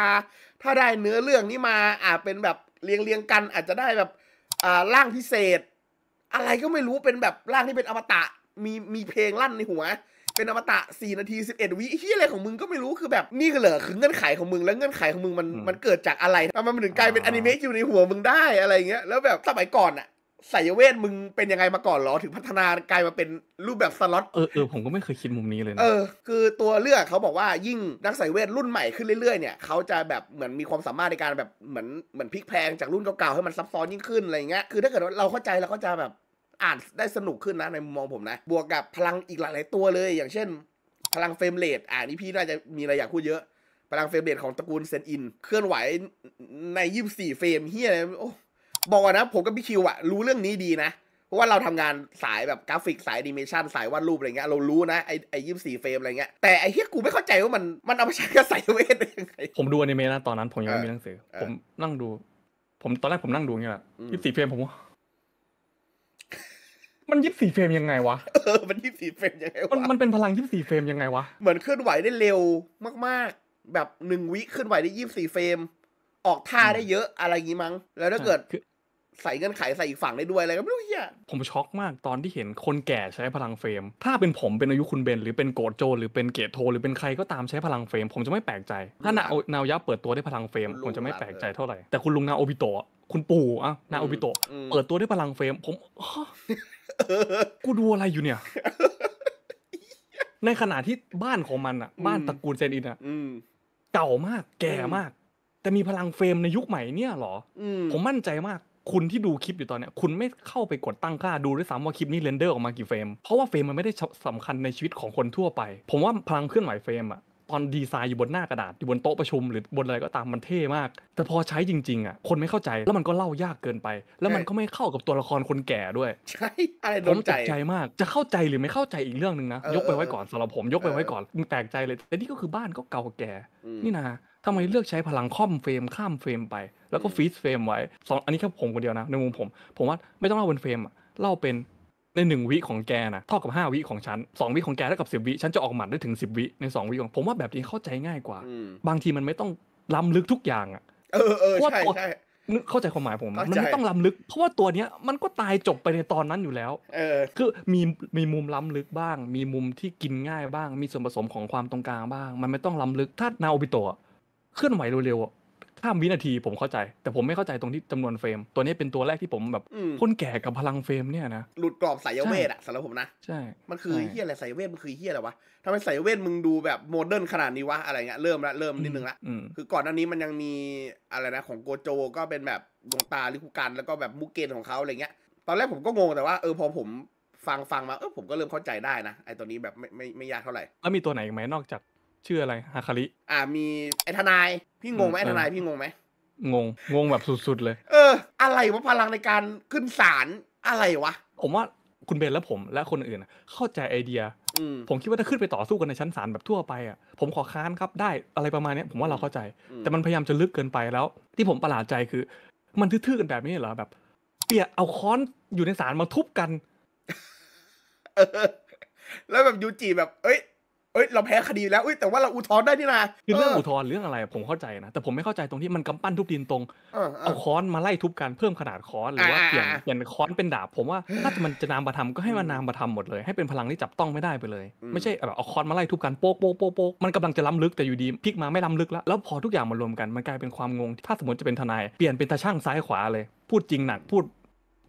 ถ้าได้เนื้อเรื่องนี้มาอาจเป็นแบบเรียงเรียงกัน อาจจะได้แบบ อ่าร่างพิเศษ อะไรก็ไม่รู้เป็นแบบร่างที่เป็นอมตะ มีมีเพลงลั่นในหัวเป็นอมตะ4นาที 11วิเฮียอะไรของมึงก็ไม่รู้คือแบบนี่ก็เหรอคือเงื่อนไขของมึง แล้วเงื่อนไขของมึงมันมันเกิดจากอะไรทำไมมันถึงกลายเป็นอนิเมะอยู่ในหัวมึงได้อะไรเงี้ย แล้วแบบสมัยก่อนอะสายเวทมึงเป็นยังไงมาก่อนหรอ ถึงพัฒนากลายมาเป็นรูปแบบสล็อตเออเออผมก็ไม่เคยคิดมุมนี้เลยนะเออ คือตัวเลือกเขาบอกว่ายิ่งนักสายเวทรุ่นใหม่ขึ้นเรื่อยๆเนี่ยเขาจะแบบเหมือนมีความสามารถในการแบบเหมือนเหมือนพลิกแพลงจากรุ่นเก่าๆให้มันซับซ้อนยิ่งขึ้นอะไรเงี้ยคือถ้าเกิดเราเข้าใจเราก็จะแบบอ่านได้สนุกขึ้นนะ ในมุมมองผมนะ บวกกับพลังอีกหลายๆตัวเลย อย่างเช่น พลังเฟรมเรทอ่านี่พี่น่าจะมีอะไรอยากพูดเยอะ พลังเฟรมเรทของตระกูลเซนอิน เคลื่อนไหวในยี่สิบสี่เฟรมเฮียอะไรโอ้ บอกนะ ผมกับพี่คิวอะรู้เรื่องนี้ดีนะ เพราะว่าเราทำงานสายแบบกราฟิกสายดิเมชันสายวาดรูปอะไรเงี้ย เรารู้นะไอไอยี่สี่เฟรมอะไรเงี้ย แต่ไอเฮียกูไม่เข้าใจว่ามันมันเอาไปใช้กับสายเวทได้ยังไง ผมดูอนิเมะนะตอนนั้นผมยังไม่มีหนังสือ ผมนั่งดู ผมตอนแรกผมนั่งดูเงี้ยแหละยี่สี่เฟรมผมมันยิบสี่เฟรมยังไงวะเออมันยิบสี่เฟรมยังไงวะ มันมันเป็นพลังยิบสี่เฟรมยังไง วะ เหมือนเคลื่อนไหวได้เร็วมาก ๆ แบบหนึ่งวิเคลื่อนไหวได้ยี่สิบสี่เฟรม ออกท่าได้เยอะอะไรอย่างงี้มั้ง แล้วถ้าเกิดใส่เงินไขใส่อีกฝั่งได้ด้วยอะไรก็ไม่รู้เฮียผมช็อกมากตอนที่เห็นคนแก่ใช้พลังเฟรม ถ้าเป็นผมเป็นอายุคุณเบนหรือเป็นโกโจ หรือเป็นเกตโท หรือเป็นใครก็ตามใช้พลังเฟรมผมจะไม่แปลกใจ ถ้านานายะเปิดตัวได้พลังเฟรมผมจะไม่แปลกใจเท่าไหร่ แต่คุณลุงนาโอบิโตะคุณปู่อะนาโอบิโตะเปิดตัวด้วยพลังเฟรมผม กูดูอะไรอยู่เนี่ย ในขณะที่บ้านของมันอะบ้านตระกูลเซนอินอะเก่ามากแก่มาก แต่มีพลังเฟรมในยุคใหม่เนี่ยหรอ ผมมั่นใจมาก คุณที่ดูคลิปอยู่ตอนเนี้ยคุณไม่เข้าไปกดตั้งค่าดูด้วยซ้ำว่าคลิปนี้เรนเดอร์ออกมากี่เฟรมเพราะว่าเฟรมมันไม่ได้สำคัญในชีวิตของคนทั่วไป ผมว่าพลังเคลื่อนไหวเฟรมอะตอนดีไซน์อยู่บนหน้ากระดาษอยู่บนโต๊ะประชุมหรือบนอะไรก็ตามมันเท่มาก แต่พอใช้จริง ๆอ่ะคนไม่เข้าใจแล้วมันก็เล่ายากเกินไป แล้วมันก็ไม่เข้ากับตัวละครคนแก่ด้วยใช่อะไรโดนใจใจมาก จะเข้าใจหรือไม่เข้าใจอีกเรื่องหนึ่งนะยกไปไว้ก่อนสำหรับผมยกไปไว้ก่อนมแปลกใจเลย แต่นี่ก็คือบ้านก็เก่าแก่ นี่นะทำไมเลือกใช้พลังค่อมเฟรมข้ามเฟรมไป แล้วก็ฟีดเฟรมไว้สองอันนี้แค่ผมคนเดียวนะในมุมผม ผมว่าไม่ต้องเล่าบนเฟรมอะเล่าเป็นในหนึ่งวิของแกนะเท่ากับ 5 วิของฉัน2 วิของแกเท่ากับ10วิฉันจะออกหมัดได้ถึง10 วิใน2วิของผมว่าแบบนี้เข้าใจง่ายกว่า บางทีมันไม่ต้องล้ำลึกทุกอย่างอ่ะเออเออใช่ใช่เข้าใจความหมายผมมันไม่ต้องล้ำลึกเพราะว่าตัวเนี้ยมันก็ตายจบไปในตอนนั้นอยู่แล้ว เออคือมีมีมุมล้ำลึกบ้าง มีมุมที่กินง่ายบ้าง มีส่วนผสมของความตรงกลางบ้าง มันไม่ต้องล้ำลึกถ้านาโอบิโตะเคลื่อนไหวเร็วๆข้ามวินาทีผมเข้าใจ แต่ผมไม่เข้าใจตรงที่จำนวนเฟรมตัวนี้เป็นตัวแรกที่ผมแบบคนแก่กับพลังเฟรมเนี่ยนะหลุดกรอบสายเวทอะสำหรับผมนะ ใช่มันคือเฮียอะไรสายเวทมันคือเฮียอะไรวะทำไมสายเวทมึงดูแบบโมเดิร์นขนาดนี้วะอะไรเงี้ยเริ่มละเริ่มนิดนึงละคือก่อนหน้านี้มันยังมีอะไรนะ ของโกโจ ก็เป็นแบบดวงตาลิคุกันแล้วก็แบบมุกเกนของเขาอะไรเงี้ย ตอนแรกผมก็งงแต่ว่าเออพอผมฟังฟังมาเออผมก็เริ่มเข้าใจได้นะไอตัวนี้แบบไม่ไม่ไม่ยากเท่าไหร่แล้วมีตัวไหนไหมนอกจากชื่ออะไรฮาคาริอ่ามีไอทนายพี่งงไหมไอทนายพี่งงไหมงงงงแบบสุดๆเลย เออ อะไรวะพลังในการขึ้นศาลอะไรวะผมว่าคุณเบนและผม และคนอื่นเข้าใจไอเดียผมคิดว่าถ้าขึ้นไปต่อสู้กันในชั้นศาลแบบทั่วไปอ่ะผมขอค้านครับได้ อะไรประมาณนี้ผมว่าเราเข้าใจ แต่มันพยายามจะลึกเกินไปแล้ว ที่ผมประหลาดใจคือ มันทื่อๆกันแบบนี้เหรอแบบเปียเอาค้อนอยู่ในศาลมาทุบกันแล้วแบบยูจีแบบเอ้ยเอ้ยเราแพ้คดีแล้วเอ้ยแต่ว่าเราอุทธรณ์ได้นี่นะคือเรื่องอุทธรณ์เรื่องอะไร ผมเข้าใจนะแต่ผมไม่เข้าใจตรงที่มันกำปั้นทุบดินตรงเอาค้อนมาไล่ทุบกันเพิ่มขนาดค้อนหรือว่าเปลี่ยนเปลี่ยนค้อนเป็นดาบผมว่า ถ้ามันจะนามประทำก็ให้มันนามประทำหมดเลยให้เป็นพลังที่จับต้องไม่ได้ไปเลย ไม่ใช่แบบเอาค้อนมาไล่ทุบกันโป๊กโป๊กโป๊กมันกำลังจะล้ำลึกแต่อยู่ดีพลิกมาไม่ล้ำลึกแล้วแล้วพอทุกอย่างมารวมกันมันกลายเป็นความงงถ้าสมมติจะเป็นทนายเปลี่ยนเป็นตาช่างซ้ายขวาเลยพูดจริงหนักพูด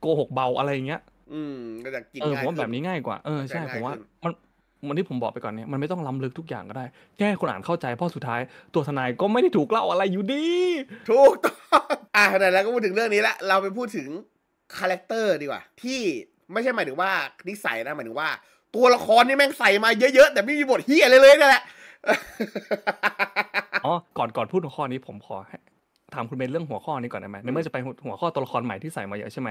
โกหกเบาอะไรอย่างเงี้ย อืมก็จะกินง่ายผมว่าแบบนี้ง่ายกว่าเออใช่ผมว่ามันมันที่ผมบอกไปก่อนเนี่ย มันไม่ต้องล้ำลึกทุกอย่างก็ได้ แค่คนอ่านเข้าใจเพราะสุดท้าย ตัวทนายก็ไม่ได้ถูกเล่าอะไรอยู่ดี ถูกต้องอ่ะไหนแล้วก็พูดถึงเรื่องนี้ละ เราไปพูดถึงคาแรคเตอร์ดีกว่า ที่ไม่ใช่หมายถึงว่านิสัยนะหมายถึงว่า ตัวละครนี่แม่งใส่มาเยอะๆ แต่ไม่มีบทเฮียเลยเลยนี่แหละอ๋อ ก่อนก่อนพูดหัวข้อนี้ผมขอถามคุณเบนเรื่องหัวข้อนี้ก่อนได้ไหมในเมื่อจะไปหัวข้อตัวละครใหม่ที่ใส่มาเยอะใช่ไหม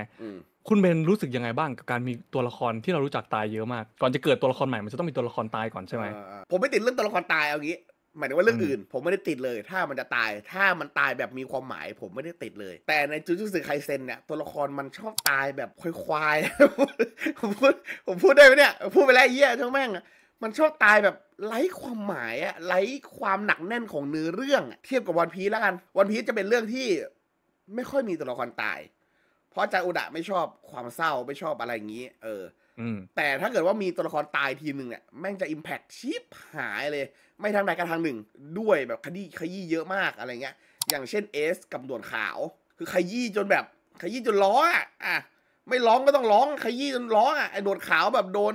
คุณเบนรู้สึกยังไงบ้างกับการมีตัวละครที่เรารู้จักตายเยอะมากก่อนจะเกิดตัวละครใหม่มันจะต้องมีตัวละครตายก่อนใช่ไหม ผมไม่ติดเรื่องตัวละครตายเอางี้ หมายถึงว่าเรื่องอื่น ผมไม่ได้ติดเลย ถ้ามันจะตายถ้ามันตายแบบมีความหมายผมไม่ได้ติดเลย แต่ในจูจูสึไคเซนเนี่ยตัวละครมันชอบตายแบบควายๆผมพูดผมพูดได้ไหมเนี่ยพูดไปแล้วเยี่ยช่างแม่งมันชอบตายแบบไร้ความหมายอะไร้ความหนักแน่นของเนื้อเรื่องเทียบกับวันพีแล้วกันวันพีจะเป็นเรื่องที่ ไม่ค่อยมีตัวละครตาย เพราะจาอุดะไม่ชอบความเศร้า ไม่ชอบอะไรอย่างนี้ เออแต่ถ้าเกิดว่ามีตัวละครตายทีหนึ่งเนี่ยแม่งจะอิมแพคชีพหายเลย ไม่ทางใดกันทางหนึ่ง ด้วยแบบขยี้ขยี้เยอะมากอะไรเงี้ย อย่างเช่นเอสกับด่วนขาว คือขยี้จนแบบขยี้จนร้องอ่ะอ่ะไม่ร้องก็ต้องร้องขยี้จนร้องอ่ะไอ้ด่วนขาวแบบโดน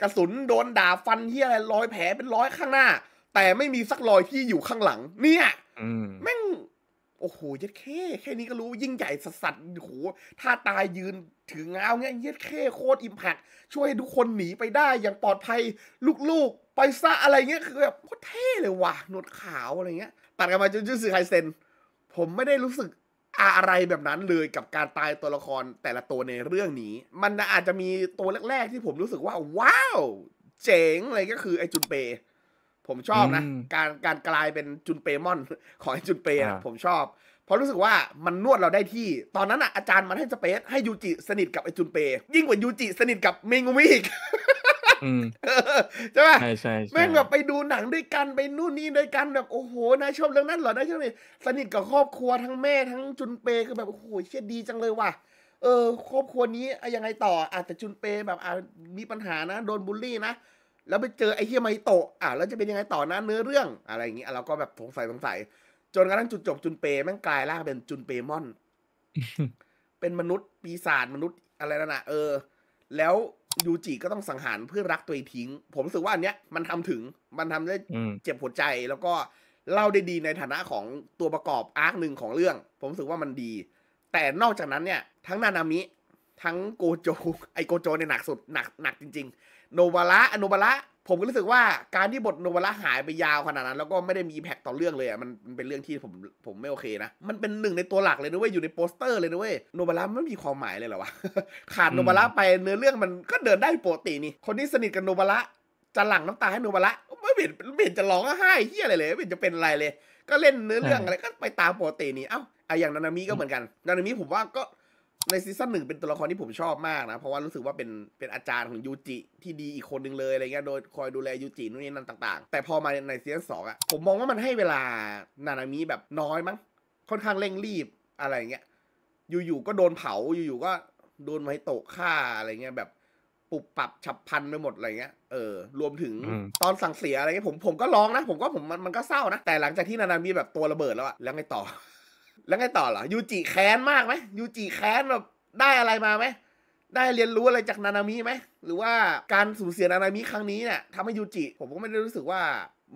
กระสุนโดนด่าฟันเฮียอะไรรอยแผลเป็นร้อยข้างหน้า แต่ไม่มีสักรอยที่อยู่ข้างหลัง เนี่ยแม่ง โอ้โหเยัดแค่ แค่นี้ก็รู้ยิ่งใหญ่สัสสัสโอ้โหถ้าตายยืนถือเงาเงี้ยเยัดแค่ โคตรอิมแพกช่วยให้ทุกคนหนีไปได้อย่างปลอดภัย ลูกๆ ไปซะอะไรเงี้ย คือแบบโคตรเท่เลยว่ะหนวดขาวอะไรเงี้ยตัดกันมาจนจุดสื่อไฮเซนผมไม่ได้รู้สึกอะไรแบบนั้นเลยกับการตายตัวละครแต่ละตัวในเรื่องนี้ มันอาจจะมีตัวแรกๆ ที่ผมรู้สึกว่าว้าว เจ๋งอะไรก็คือไอจุนเป ผมชอบนะ การการกลายเป็นจุนเปมอนของไอจุนเปนะผมชอบ เพราะรู้สึกว่ามันนวดเราได้ที่ ตอนนั้นอ่ะอาจารย์มันให้สเปซให้ยูจิสนิทกับไอจุนเป ยิ่งกว่ายูจิสนิทกับเมงุมิอีกใช่ป่ะใช่ใช่แม่งแบบไปดูหนังด้วยกันไปนู่นนี่ด้วยกันแบบโอ้โหนายชอบเรื่องนั้นเหรอนายชอบเียสนิทกับครอบครัวทั้งแม่ทั้งจุนเปย์คือแบบโอ้โหเชี่ยดีจังเลยว่ะเออ ครอบครัวนี้อยังไงต่ออาจจะจุนเปแบบอามีปัญหานะ โดนบูลลี่นะแล้วไปเจอไอ้เฮียไมโตะอ่าแล้วจะเป็นยังไงต่อนะ เนื้อเรื่องอะไรอย่างเงี้ยเราก็แบบสงสัยสงสัยจนกระทั่งจุดจบจุนเปแม่งกลายร่างเป็นจุนเปมอนเป็นมนุษย์ปีศาจมนุษย์อะไรนั่นน่ะเออแล้วยูจิก็ต้องสังหารเพื่อรักตัวเองทิ้ง ผมรู้สึกว่าอันเนี้ยมันทำถึง มันทำได้เจ็บหัวใจแล้วก็เล่าได้ดีในฐานะของตัวประกอบอาร์คหนึ่งของเรื่อง ผมรู้สึกว่ามันดี แต่นอกจากนั้นเนี่ย ทั้งนานามิทั้งโกโจ ไอโกโจเนี่ยหนักสุดหนักหนักจริง ๆ โนบาระโนบาระผมก็รู้สึกว่าการที่บทโนวละหายไปยาวขนาดนั้นแล้วก็ไม่ได้มีแพ็กต่อเรื่องเลยอ่ะมันเป็นเรื่องที่ผมผมไม่โอเคนะ มันเป็นหนึ่งในตัวหลักเลยนะเว้ยอยู่ในโปสเตอร์เลยนะเว้ยโนวละไม่มีความหมายเลยเหรอวะขาดโนวละไปเนื้อเรื่องมันก็เดินได้ปกตินี่คนที่สนิทกับโนวละจะหลั่งน้ำตาให้โนวละไม่เห็นไม่เห็นจะร้องไห้เฮียอะไรเลยไม่เห็นจะเป็นอะไรเลย ก็เล่นเนื้อเรื่องอะไรก็ไปตามปกตินี่เอ้าไออย่างนานามิก็เหมือนกันนานามิผมว่าก็ในซีซั่นหนึ่งเป็นตัวละครที่ผมชอบมากนะ เพราะว่ารู้สึกว่าเป็นเป็นอาจารย์ของยูจิที่ดีอีกคนหนึ่งเลยอะไรเงี้ยโดยคอยดูแลยูจินู่นนี่นั่นต่างๆ แต่พอมาในซีซั่นสองอะผมมองว่ามันให้เวลานานามิแบบน้อยมั้งค่อนข้างเร่งรีบอะไรเงี้ยอยู่ๆก็โดนเผา อยู่ๆก็ โดนไมโตกฆ่าอะไรเงี้ยแบบปุบปรับฉับพันไปหมดอะไรเงี้ยเออรวมถึงตอนสั่งเสียอะไรเงี้ยผมผมก็ร้องนะ ผมก็ผมมันมันก็เศร้านะแต่หลังจากที่นานามีแบบตัวระเบิดแล้วอะแล้วไงต่อแล้วไงต่อเหรอยูจิแค้นมากไหมยูจิแค้นแบบได้อะไรมาไหมได้เรียนรู้อะไรจากนานามิไหมหรือว่าการสูญเสียนานามิครั้งนี้เนี่ยทำให้ยูจิผมก็ไม่ได้รู้สึกว่า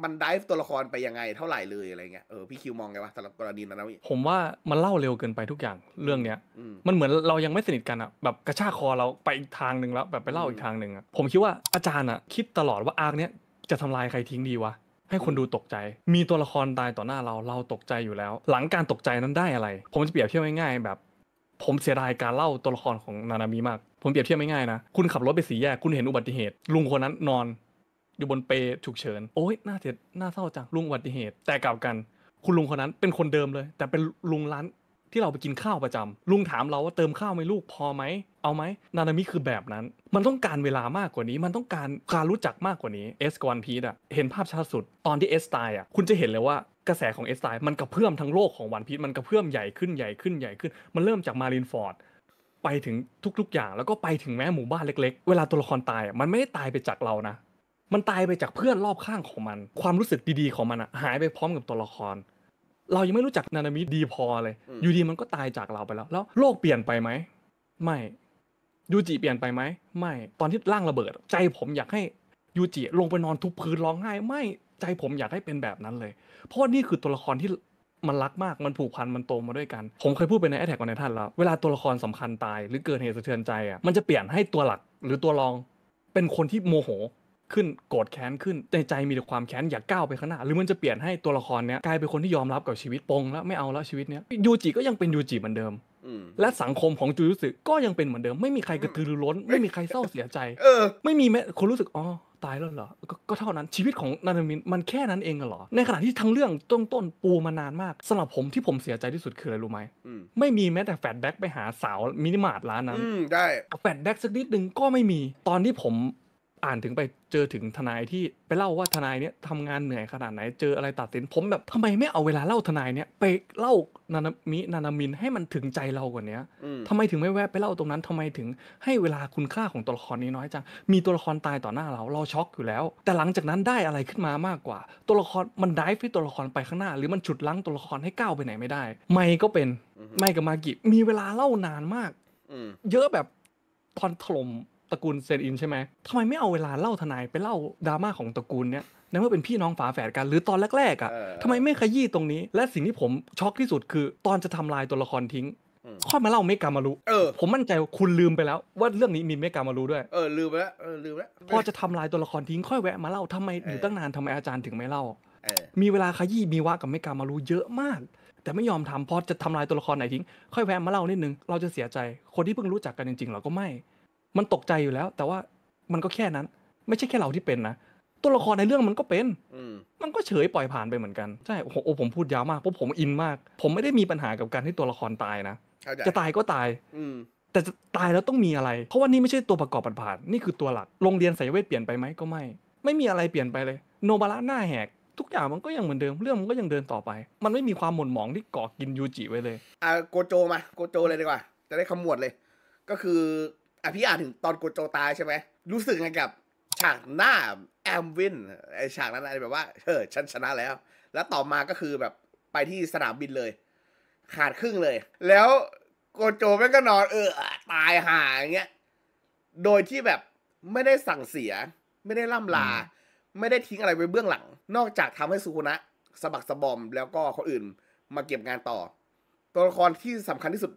มันดิฟตัวละครไปยังไง เท่าไหร่เลยอะไรเงี้ยเออพี่คิวมองไงวะสำหรับกรณีนานามิผมว่ามันเล่าเร็วเกินไปทุกอย่างเรื่องเนี้ยมันเหมือนเรายังไม่สนิท กันอ่ะแบบกระชากคอเราไปอีกทางหนึ่งแล้วแบบไปเล่าอีกทางหนึ่งอ่ะผมคิดว่าอาจารย์อ่ะคิดตลอดว่าอาร์คเนี้ยจะทำลายใครทิ้งดีวะให้คนดูตกใจ มีตัวละครตายต่อหน้าเรา เราตกใจอยู่แล้ว หลังการตกใจนั้นได้อะไร ผมจะเปรียบเทียบง่ายๆ แบบ ผมเสียดายการเล่าตัวละครของนานามิมาก ผมเปรียบเทียบง่ายๆนะ คุณขับรถไปสีแยก คุณเห็นอุบัติเหตุ ลุงคนนั้นนอน อยู่บนเปฉุกเฉิน โอ๊ยน่าเสียน่าเศร้าจัง ลุงอุบัติเหตุ แต่กลับกัน คุณลุงคนนั้นเป็นคนเดิมเลย แต่เป็นลุงร้านที่เราไปกินข้าวประจำลุงถามเราว่าเติมข้าวไหมลูกพอไหมเอาไหมนานามิคือแบบนั้น มันต้องการเวลามากกว่านี้ มันต้องการการรู้จักมากกว่านี้เอสกอนพีดอะเห็นภาพชัดสุดตอนที่เอสตายอะคุณจะเห็นเลยว่ากระแสของเอสตายมันกระเพื่อมทั้งโลกของวันพีดมันกระเพื่อมใหญ่ขึ้นใหญ่ขึ้นใหญ่ขึ้น มันเริ่มจากมารินฟอร์ดไปถึงทุกๆอย่างแล้วก็ไปถึงแม้หมู่บ้านเล็กๆ เวลาตัวละครตาย มันไม่ได้ตายไปจากเรานะ มันตายไปจากเพื่อนรอบข้างของมัน ความรู้สึกดีๆของมันอะหายไปพร้อมกับตัวละครเรายังไม่รู้จักนานามิดีพอเลยอยู่ดีมันก็ตายจากเราไปแล้ว แล้วโลกเปลี่ยนไปไหมไม่ยูจิเปลี่ยนไปไหมไม่ ตอนที่ร่างระเบิด ใจผมอยากให้ ยูจิลงไปนอนทุบพื้นร้องไห้ไม่ใจผมอยากให้เป็นแบบนั้นเลย เพราะนี่คือตัวละครที่มันรักมากมันผูกพันมันโตมาด้วยกันผมเคยพูดไปในแอทแทกกอบในท่านแล้ว เวลาตัวละครสำคัญตายหรือเกิดเหตุสะเทือนใจอ่ะมันจะเปลี่ยนให้ตัวหลักหรือตัวรองเป็นคนที่โมโหขึ้นโกรธแค้น ขึ้น ในใจมีแต่ความแค้นอยากก้าวไปข้างหน้าหรือมันจะเปลี่ยนให้ตัวละครเนี้ยกลายเป็นคนที่ยอมรับกับชีวิตปงแล้วไม่เอาแล้วชีวิตเนี้ยยูจิก็ยังเป็นยูจิเหมือนเดิมและสังคมของจูรู้สึกก็ยังเป็นเหมือนเดิมไม่มีใครกระตือรือร้น ไม่มีใครเศร้าเสียใจไม่มีแม้คนรู้สึกอ๋อตายแล้วเหรอกก็เท่านั้นชีวิตของนานามินมันแค่นั้นเองเหรอในขณะที่ทั้งเรื่องต้นต้นปูมานานมากสำหรับผมที่ผมเสียใจที่สุดคืออะไรรู้ไหมไม่มีแม้แต่แฟชแบ็กไปหาสาวมินิมาร์ทร้านนั้นได้แฟดแบ็กสักนิดนึงก็ไม่มีตอนที่ผมอ่านถึงไปเจอถึงทนายที่ไปเล่าว่าทนายเนี้ยทำงานเหนื่อยขนาดไหน เจออะไรตัดสินผมแบบทำไมไม่เอาเวลาเล่าทนายเนี้ยไปเล่านานามินานามินให้มันถึงใจเรากว่านี้ทำไมถึงไม่แวะไปเล่าตรงนั้นทำไมถึงให้เวลาคุณค่าของตัวละครนี้น้อยจังมีตัวละครตายต่อหน้าเรา เราช็อกอยู่แล้ว แต่หลังจากนั้นได้อะไรขึ้นมามากกว่าตัวละครมันได้ฟีตตัวละครไปข้างหน้า หรือมันฉุดลั้งตัวละครให้ก้าวไปไหนไม่ได้ไม่ก็เป็นไม่กับมากิมีเวลาเล่านานมากเยอะแบบตอนถล่มตระกูลเซนอินใช่ไหม ทำไมไม่เอาเวลาเล่าทนายไปเล่าดราม่าของตระกูลเนี้ยในเมื่อเป็นพี่น้องฝาแฝดกันหรือตอนแรกๆอ่ะทำไมไม่ขยี้ตรงนี้ และสิ่งที่ผมช็อกที่สุดคือ ตอนจะทำลายตัวละครทิ้ง ค่อยมาเล่าเมกามารุผมมั่นใจว่าคุณลืมไปแล้ว ว่าเรื่องนี้มีเมกามารุด้วย เออลืมไปแล้วเออลืมแล้วพอจะทำลายตัวละครทิ้ง ค่อยแวะมาเล่าทำไมอยู่ตั้งนานทำไมอาจารย์ถึงไม่เล่ามีเวลาขยี้มีวะกับเมกามารุเยอะมากแต่ไม่ยอมทำพอจะทำลายตัวละครไหนทิ้งค่อยแวะมาเล่านิดนึงเราจะเสียใจคนที่เพิ่งรู้จักกันจริงๆเราก็ไม่มันตกใจอยู่แล้ว แต่ว่ามันก็แค่นั้น ไม่ใช่แค่เราที่เป็นนะตัวละครในเรื่องมันก็เป็นมันก็เฉยปล่อยผ่านไปเหมือนกัน ใช่ โอ้ผมพูดยาวมาก เพราะผมอินมาก ผมไม่ได้มีปัญหากับการที่ตัวละครตายนะ จะตายก็ตายอแต่ตายแล้วต้องมีอะไร เพราะว่านี่ไม่ใช่ตัวประกอบปัดผ่านนี่คือตัวหลักโรงเรียนสายเวทเปลี่ยนไปไหมก็ไม่ไม่มีอะไรเปลี่ยนไปเลย โนบาระหน้าแหก ทุกอย่างมันก็ยังเหมือนเดิมเรื่องมันก็ยังเดินต่อไป มันไม่มีความหม่นหมองที่กาอกินยูจิไว้เลยอ่าโกโจมาโกโจเลยดีกว่าจะได้ขมวดเลย ก็คืออ่ะพี่อ่านถึงตอนโกโจตายใช่ไหม รู้สึกไงกับฉากหน้าแอมวินไอฉากนั้นอะไรแบบว่า เออฉันชนะแล้ว แล้วต่อมาก็คือแบบไปที่สนามบินเลย ขาดครึ่งเลย แล้วโกโจมันก็นอนเออตายหาอย่างเงี้ย โดยที่แบบไม่ได้สั่งเสีย ไม่ได้ล่ำลา ไม่ได้ทิ้งอะไรไว้เบื้องหลัง นอกจากทำให้สุคนะสะบักสะบอมแล้วก็คนอื่นมาเก็บงานต่อ ตัวละครที่สำคัญที่สุด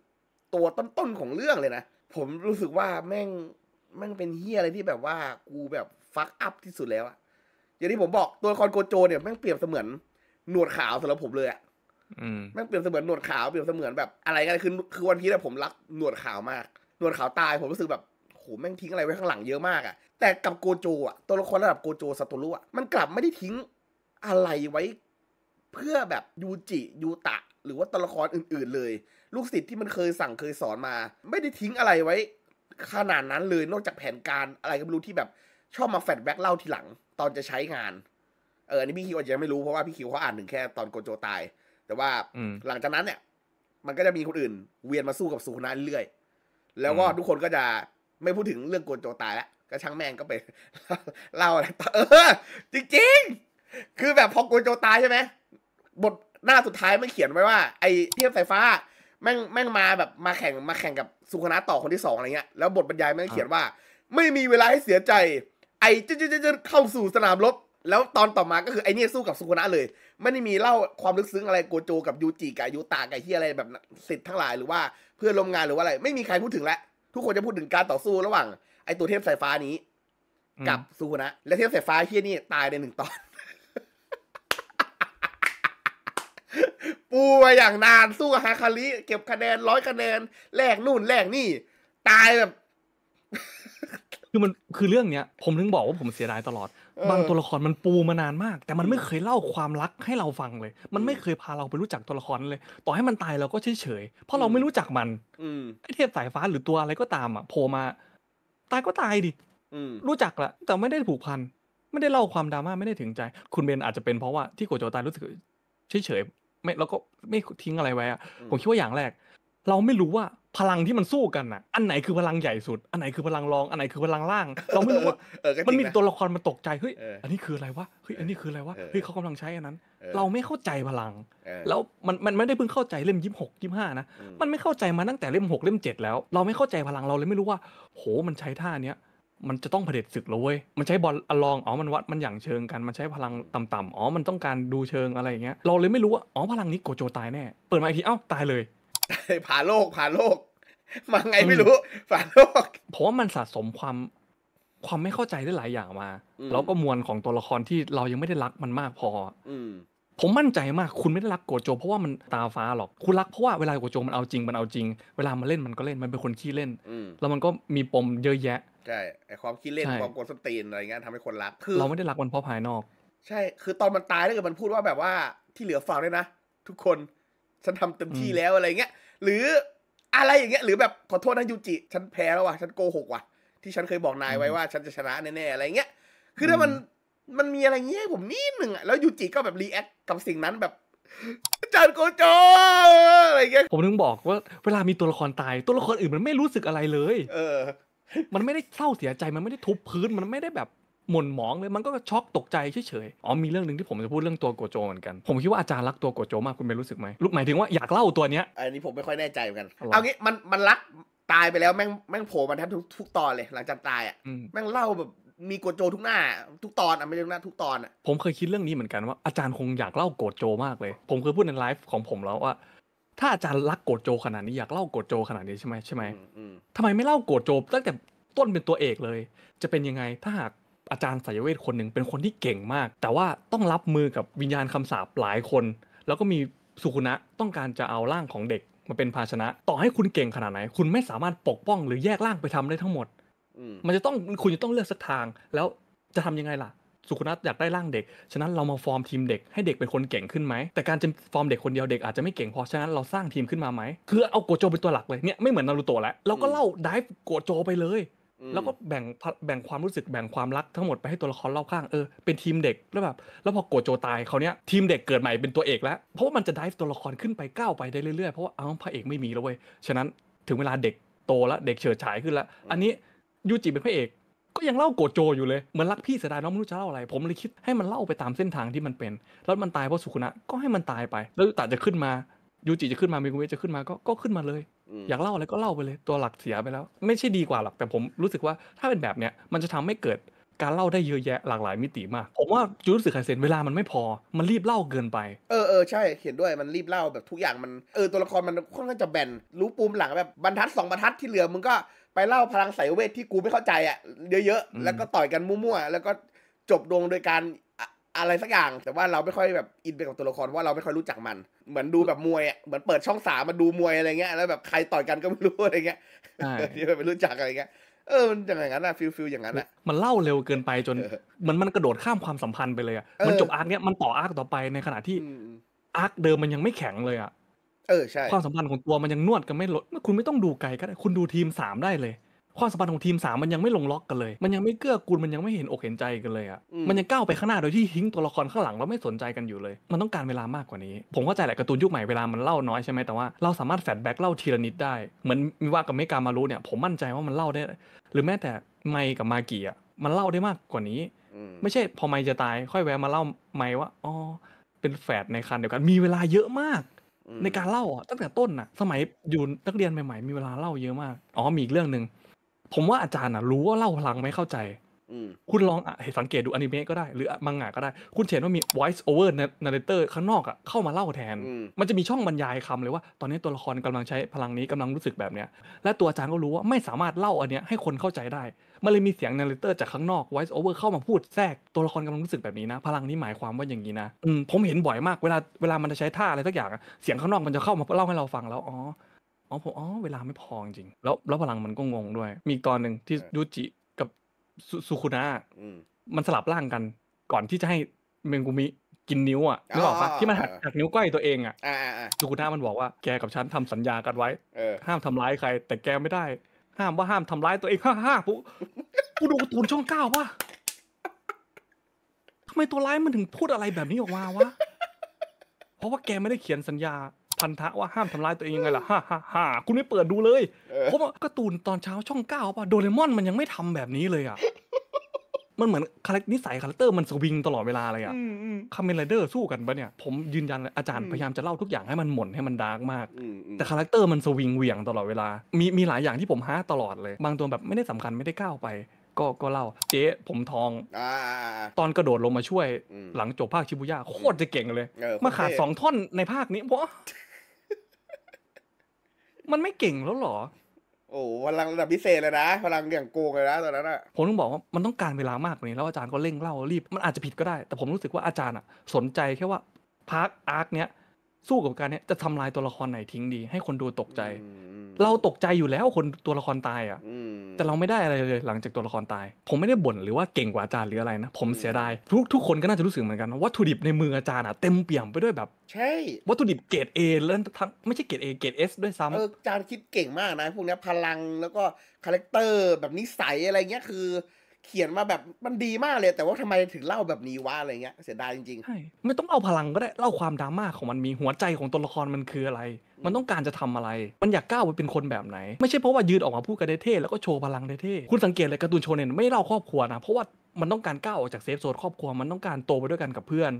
ตัวต้นๆของเรื่องเลยนะผมรู้สึกว่าแม่งแม่งเป็นเฮียอะไรที่แบบว่า กูแบบฟักอัพที่สุดแล้วอะอย่างที่ผมบอกตัวละครโกโจเนี่ย แม่งเปรียบเสมือนหนวดขาวสำหรับผมเลยอะแม่งเปรียบเสมือนหนวดขาวเปรียบเสมือนแบบ อะไรกันคือคือวันพีซผมรักหนวดขาวมากหนวดขาวตาย ผมรู้สึกแบบโหแม่งทิ้งอะไรไว้ข้างหลังเยอะมากอะแต่กับโกโจอะตัวละครระดับโกโจสตรุอะมันกลับไม่ได้ทิ้งอะไรไว้ เพื่อแบบยูจิยูตะ หรือว่าตัวละครอื่น ๆเลยลูกศิษย์ที่มันเคยสั่งเคยสอนมา ไม่ได้ทิ้งอะไรไว้ขนาดนั้นเลยนอกจากแผนการอะไรก็ไม่รู้ที่แบบชอบมาแฟดแบ็กเล่าทีหลังตอนจะใช้งานเอออันนี้พี่คิวอาจจะไม่รู้เพราะว่าพี่คิวเขาอ่านถึงแค่ตอนโกโจตาย แต่ว่าหลังจากนั้นเนี่ย มันก็จะมีคนอื่นเวียนมาสู้กับสุขุนาเรื่อยแล้วก็ทุกคนก็จะไม่พูดถึงเรื่องโกโจตายแล้วก็ช่างแม่งก็ไปเล่าอะไรเออ จริงๆ คือแบบพอโกโจตายใช่ไหมบทหน้าสุดท้ายมันเขียนไว้ว่า ไอเทียบสายฟ้าแม่งแม่งมาแบบมาแข่งมาแข่งกับสุขนะต่อคนที่สองอะไรเงี้ยแล้วบทบรรยายแม่งเขียนว่า ไม่มีเวลาให้เสียใจ ไอ้เจ๊เจ๊เข้าสู่สนามรบแล้วตอนต่อมาก็คือไอ้นี่สู้กับสุขนะเลย ไม่ได้มีเล่าความลึกซึ้งอะไรโกโจกับยูจิกับยูตากับที่อะไรแบบสิทธิ์ทั้งหลายหรือว่าเพื่อนร่วมงานหรือว่าอะไร ไม่มีใครพูดถึงแล้ว ทุกคนจะพูดถึงการต่อสู้ระหว่าง ไอ้ตัวเทพสายฟ้านี้ กับสุขนะและเทพสายฟ้าเฮียนี่ตายในหนึ่งตอนอู้มาอย่างนานสู้กับฮาคาริเก็บคะแนนร้อยคะแนนแลกนู่นแลกนี่ ตายแบบ คือมันคือเรื่องเนี้ย ผมถึงบอกว่าผมเสียดายตลอด บางตัวละครมันปูมานานมาก แต่มันไม่เคยเล่าความรักให้เราฟังเลย มันไม่เคยพาเราไปรู้จักตัวละครเลย ต่อให้มันตายเราก็เฉยเฉยเพราะเราไม่รู้จักมันไอเทพสายฟ้าหรือตัวอะไรก็ตาม อ่ะโผล่มา ตายก็ตายดิรู้จักละแต่ไม่ได้ผูกพันไม่ได้เล่าความดราม่าไม่ได้ถึงใจคุณเบนอาจจะเป็นเพราะว่าที่โกโจตายรู้สึกเฉยเฉยไม่แล้วก็ไม่ทิ้งอะไรไว้อะผมคิดว่าอย่างแรก เราไม่รู้ว่าพลังที่มันสู้กันอ่ะอันไหนคือพลังใหญ่สุด อันไหนคือพลังรองอันไหนคือพลังล่าง เราไม่รู้ว่ามันมีตัวละครมาตกใจเฮ้ยอันนี้คืออะไรวะเฮ้ยอันนี้คืออะไรวะเฮ้ยเขากำลังใช้อันนั้น เราไม่เข้าใจพลัง แล้ว มันมันไม่ได้เพิ่งเข้าใจเล่มยี่สิบหกยี่สิบห้านะมันไม่เข้าใจมาตั้งแต่เล่มหกเล่มเจ็ดแล้วเราไม่เข้าใจพลังเราเลยไม่รู้ว่า โหมันใช้ท่าเนี้ยมันจะต้องเผด็จศึกแล้วเว้ย มันใช้บอลอลอง อ๋อมันวัดมันอย่างเชิงกัน มันใช้พลังต่ำๆอ๋อมันต้องการดูเชิงอะไรอย่างเงี้ย เราเลยไม่รู้ว่าอ๋อพลังนี้โกโจตายแน่ เปิดมาอีกทีเอ้าตายเลยผ่าโลก ผ่าโลก มาไงไม่รู้ผ่าโลก เพราะว่ามันสะสมความ ความไม่เข้าใจได้หลายอย่างมา แล้วก็มวลของตัวละครที่เรายังไม่ได้รักมันมากพอ อืผมมั่นใจมาก คุณไม่ได้รักโกโจเพราะว่ามันตาฟ้าหรอก คุณรักเพราะว่าเวลาโกโจมันเอาจริงมันเอาจริง เวลามันเล่นมันก็เล่นมันเป็นคนขี้เล่น แล้วมันก็มีปมเยอะแยะ ใช่ ไอความขี้เล่นความกวนสตีนอะไรเงี้ยทำให้คนรักคือเราไม่ได้รักมันเพราะภายนอก ใช่ คือตอนมันตายแล้วเกิดมันพูดว่าแบบว่าที่เหลือฝากด้ยนะ ทุกคนฉันทำเต็มที่แล้วอะไรเงี้ยหรืออะไรอย่างเงี้ย หรือแบบขอโทษนะยูจิ ฉันแพ้แล้วว่ะฉันโกหกว่ะ ที่ฉันเคยบอกนายไว้ว่าฉันจะชนะแน่ๆอะไรเงี้ย คือถ้ามันมันมีอะไรเงี้ยผมนิดหนึ่งอ่ะแล้วยูจิ ก็แบบรีแอคกับสิ่งนั้นแบบจาร์โกโจ อะไรเงี้ยผมถึงบอกว่า เวลามีตัวละครตาย ตัวละครอื่นมันไม่รู้สึกอะไรเลย เออ มันไม่ได้เศร้าเสียใจมันไม่ได้ทุบพื้นมันไม่ได้แบบหม่นหมองเลยมันก็ช็อกตกใจเฉยๆอ๋อมีเรื่องหนึ่งที่ผมจะพูดเรื่องตัวโกโจเหมือนกันผมคิดว่าอาจารย์รักตัวโกโจมากคุณเป็นรู้สึกไหมรู้หมายถึงว่าอยากเล่าตัวเนี้ย อันนี้ผมไม่ค่อยแน่ใจเหมือนกัน เอางี้มันมันรักตายไปแล้ว แม่งแม่งโผล่มาแทบทุกทุกตอนเลย หลังจากตายอ่ะแม่งเล่าแบบมีโกโจทุกหน้า ทุกตอนอ่ะไม่ใช่ทุกหน้าทุกตอนอ่ะผมเคยคิดเรื่องนี้เหมือนกันว่าอาจารย์คงอยากเล่าโกโจมากเลย ผมเคยพูดในไลฟ์ของผมแล้วว่า ถ้าอาจารย์รักโกโจขนาดนี้อยากเล่าโกโจขนาดนี้ใช่ไหมใช่ไหมทำไมไม่เล่าโกโจตั้งแต่ต้นเป็นตัวเอกเลย จะเป็นยังไงถ้าหากอาจารย์สายเวทคนหนึ่งเป็นคนที่เก่งมาก แต่ว่าต้องรับมือกับวิญญาณคำสาปหลายคน แล้วก็มีสุขุนะต้องการจะเอาร่างของเด็กมาเป็นภาชนะ ต่อให้คุณเก่งขนาดไหน คุณไม่สามารถปกป้องหรือแยกร่างไปทำได้ทั้งหมดมันจะต้องคุณจะต้องเลือกสักทางแล้วจะทำยังไงล่ะ สุขนัทอยากได้ร่างเด็ก ฉะนั้นเรามาฟอร์มทีมเด็กให้เด็กเป็นคนเก่งขึ้นไหม แต่การจะฟอร์มเด็กคนเดียวเด็กอาจจะไม่เก่งพอฉะนั้นเราสร้างทีมขึ้นมาไหมคือเอาโกโจเป็นตัวหลักเลยเนี่ยไม่เหมือนนารูโตะแล้วเราก็เล่าไดฟ์โกโจไปเลย แล้วก็แบ่งแบ่งความรู้สึกแบ่งความรักทั้งหมดไปให้ตัวละครเล่าข้างเออเป็นทีมเด็ก แล้วแบบแล้วพอโกโจตายเขาเนี้ยทีมเด็กเกิดใหม่เป็นตัวเอกแล้ว เพราะว่ามันจะไดฟ์ตัวละครขึ้นไปก้าวไปได้เรื่อยๆเพราะว่าเอ้าพระเอกไม่มีแล้วเว้ยฉะนั้นถึงเวลาเด็กโตแล้วเด็กเฉิดฉายขึ้นแล้วอันนี้ยูจิ เป็นพระเอก ก็ยังเล่าโกโจอยู่เลยเหมือนรักพี่เสียดายน้องไม่รู้จะเล่าอะไร ผมเลยคิดให้มันเล่าไปตามเส้นทางที่มันเป็น แล้วมันตายเพราะสุขุนะก็ให้มันตายไป แล้วตัดจะขึ้นมายูจิจะขึ้นมามิกุเวจะขึ้นมาก็ก็ขึ้นมาเลย อยากเล่าอะไรก็เล่าไปเลยตัวหลักเสียไปแล้ว ไม่ใช่ดีกว่าหรอกแต่ผมรู้สึกว่าถ้าเป็นแบบเนี้ยมันจะทำให้เกิดการเล่าได้เยอะแยะหลากหลายมิติมาก ผมว่าจูรู้สึกไคเซนเวลามันไม่พอมันรีบเล่าเกินไป เออเออใช่ เห็นด้วยมันรีบเล่าแบบทุกอย่างมันเออ ตัวละครมันค่อนข้างจะแบนรู้ปูมหลังแบบบรรทัดสองบรรทัดที่เหลือมึงก็ไปเล่าพลังสายเวทที่กูไม่เข้าใจอ่ะเยอะๆ แล้วก็ต่อยกันมั่วๆแล้วก็จบดวงโดยการอะไรสักอย่าง แต่ว่าเราไม่ค่อยแบบอินไปกับตัวละครว่าเราไม่ค่อยรู้จักมัน เหมือนดูแบบมวยอ่ะ เหมือนเปิดช่องสามาดูมวยอะไรเงี้ย แล้วแบบใครต่อยกันก็ไม่รู้อะไรเงี้ยที่ไม่รู้จักอะไรเงี้ย เออมันอย่างนั้นนะฟิลฟิลอย่างนั้นแหละมันเล่าเร็วเกินไปจนมันมันกระโดดข้ามความสัมพันธ์ไปเลยอ่ะ มันจบอาร์คเนี้ยมันต่ออาร์คต่อไปในขณะที่อาร์คเดิมมันยังไม่แข็งเลยอ่ะเออใช่ความสัมพันธ์ของตัวมันยังนวดกันไม่ลดคุณไม่ต้องดูไกลก็ได้คุณดูทีมสามได้เลย ความสัมพันธ์ของทีมสามมันยังไม่ลงล็อกกันเลย มันยังไม่เกื้อกูล มันยังไม่เห็นอกเห็นใจกันเลยอ่ะ มันยังก้าวไปข้างหน้าโดยที่ทิ้งตัวละครข้างหลังแล้วไม่สนใจกันอยู่เลย มันต้องการเวลามากกว่านี้ ผมเข้าใจแหละการ์ตูนยุคใหม่เวลามันเล่าน้อยใช่ไหมแต่ว่าเราสามารถแฟลชแบ็กเล่าทีละนิดได้ เหมือนมิว่ากับเมกามารุเนี่ยผมมั่นใจว่ามันเล่าได้ หรือแม้แต่ไมกับมากีอ่ะมันเล่าได้มากกว่านี้ ไม่ใช่พอไมจะตายค่อยแวะมาเล่าไมว่าอ๋อเป็นแฟดในคันเดียวกัน มีเวลาเยอะมากในการเล่าอ่ะตั้งแต่ต้นอ่ะ สมัยอยู่นักเรียนใหม่ๆ มีเวลาเล่าเยอะมาก อ๋อมีอีกเรื่องหนึ่งผมว่าอาจารย์อ่ะ รู้ว่าเล่าพลังไม่เข้าใจคุณลองสังเกตดูอนิเมะก็ได้หรือมังงะก็ได้ คุณเห็นว่ามี voice over narrator ข้างนอกอ่ะเข้ามาเล่าแทน มันจะมีช่องบรรยายคำเลยว่าตอนนี้ตัวละครกำลังใช้พลังนี้กำลังรู้สึกแบบเนี้ยและตัวอาจารย์ก็รู้ว่าไม่สามารถเล่าอันเนี้ยให้คนเข้าใจได้ มันเลยมีเสียง narrator จากข้างนอก voice over เข้ามาพูด แทรกตัวละครกำลังรู้สึกแบบนี้นะ พลังนี้หมายความว่าอย่างนี้นะผมเห็นบ่อยมากเวลาเวลามันจะใช้ท่าอะไรสักอย่างเสียงข้างนอกมันจะเข้ามาเล่าให้เราฟังแล้วอ๋ออ๋อผมอ๋อเวลาไม่พอจริงแล้วแล้วพลังมันก็งงด้วย มีตอนหนึ่งที่ยูจิสุคุนะมันสลับร่างกันก่อนที่จะให้เมงกุมิกินนิ้วอ่ะนึกออกปะที่มันหักจากนิ้วก้อยตัวเองอ่ะสุคุนะมันบอกว่าแกกับฉันทำสัญญากันไว้ ห้ามทำร้ายใครแต่แกไม่ได้ ห้ามว่าห้ามทำร้ายตัวเองฮ่าฮ่าปุ๊กูดูตูนช่องเก้าวะทำไมตัวร้ายมันถึงพูดอะไรแบบนี้ออกมาวะ เพราะว่าแกไม่ได้เขียนสัญญาันธะว่าห้ามทำลายตัวเองยังไงล่ะฮ่าฮ่าฮ่าคุณไม่เปิดดูเลยผมว่าการ์ตูนตอนเช้าช่องเก้าป่ะโดเรมอนมันยังไม่ทำแบบนี้เลยอ่ะมันเหมือนคาแรคนิสัยคาแรคเตอร์มันสวิงตลอดเวลาเลยอ่ะคาเมนไรเดอร์สู้กันปะเนี่ย ผมยืนยันเลยอาจารย์พยายามจะเล่าทุกอย่างให้มันหม่นให้มันดาร์กมาก แต่คาแรคเตอร์มันสวิงเหวี่ยงตลอดเวลามีมีหลายอย่างที่ผมฮาตลอดเลย บางตัวแบบไม่ได้สำคัญไม่ได้ก้าวไป ก็ก็เล่าเจ๊ผมทองตอนกระโดดลงมาช่วย หลังจบภาคชิบุย่าโคตรจะเก่งเลยมาขาดสองท่อนในภาคนี้เพราะมันไม่เก่งแล้วหรอ โอ้พลังระดับพิเศษเลยนะ พลังอย่างโกงเลยนะตอนนั้นอะผมต้องบอกว่ามันต้องการเวลามากกว่านี้แล้วอาจารย์ก็เร่งเล่ารีบ มันอาจจะผิดก็ได้ แต่ผมรู้สึกว่าอาจารย์อะสนใจแค่ว่าพาร์คอาร์คเนี้ยสู้กับการเนี้ยจะทำลายตัวละครไหนทิ้งดีให้คนดูตกใจ เราตกใจอยู่แล้วคนตัวละครตายอ่ะแต่เราไม่ได้อะไรเลยหลังจากตัวละครตาย ผมไม่ได้บ่นหรือว่าเก่งกว่าอาจารย์หรืออะไรนะ ผมเสียดายทุกทุกคนก็น่าจะรู้สึกเหมือนกันวัตถุดิบในมืออาจารย์อ่ะเต็มเปี่ยมไปด้วยแบบ ใช่ วัตถุดิบเกรดเอแล้วทั้งไม่ใช่เกรดเอเกรดเอสด้วยซ้ำอาจารย์คิดเก่งมากนะพวกนี้พลังแล้วก็คาแรคเตอร์แบบนิสัยอะไรเงี้ยคือเขียนมาแบบมันดีมากเลยแต่ว่าทำไมถึงเล่าแบบนี้วะอะไรเงี้ยเสียดายจริงๆใช่ไม่ต้องเอาพลังก็ได้ เล่าความดราม่าของมันมีหัวใจของตัวละครมันคืออะไร มันต้องการจะทำอะไร มันอยากก้าวไปเป็นคนแบบไหนไม่ใช่เพราะว่ายืนออกมาพูดกันเท่ แล้วก็โชว์พลังเท่ คุณสังเกต เลยการ์ตูนโชเนนไม่เล่าครอบครัวนะเพราะว่ามันต้องการก้าวออกจากเซฟโซนครอบครัวมันต้องการโตไปด้วยกันกับเพื่อน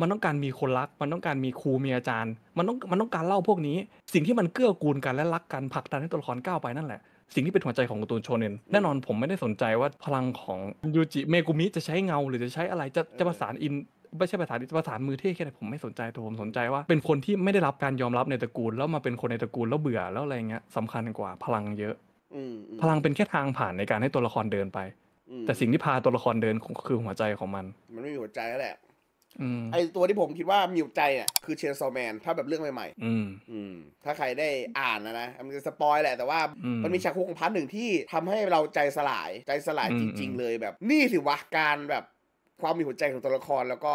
มันต้องการมีคนรักมันต้องการมีครูมีอาจารย์มันต้องมันต้องการเล่าพวกนี้ สิ่งที่มันเกื้อกูลกันและรักกันผลักดันให้ตัวละครก้าวไปนั่นแหละสิ่งที่เป็นหัวใจของการ์ตูนโชเนนแน่นอนผมไม่ได้สนใจว่าพลังของยูจิเมกุมิจะใช้เงาหรือจะใช้อะไรจะจะประสานอินไม่ใช่ภาษาภาษามือเท่แค่ไหนผมไม่สนใจแต่ผมสนใจว่าเป็นคนที่ไม่ได้รับการยอมรับในตระกูล แล้วมาเป็นคนในตระกูลแล้วเบื่อแล้วอะไรเงี้ยสำคัญกว่าพลังเยอะพลังเป็นแค่ทางผ่านในการให้ตัวละครเดินไป แต่สิ่งที่พาตัวละครเดินคือหัวใจของมัน มันไม่มีหัวใจแล้วแหละไอตัวที่ผมคิดว่ามิวใจอ่ะคือเชนซอแมนถ้าแบบเรื่องใหม่ๆอืมอืมถ้าใครได้อ่านนะนะ มันจะสปอยแหละแต่ว่ามันมีฉากคุกของพาร์ทหนึ่งที่ทำให้เราใจสลายใจสลายจริงๆเลยแบบนี่สิวะการแบบความมีหัวใจของตัวละครแล้วก็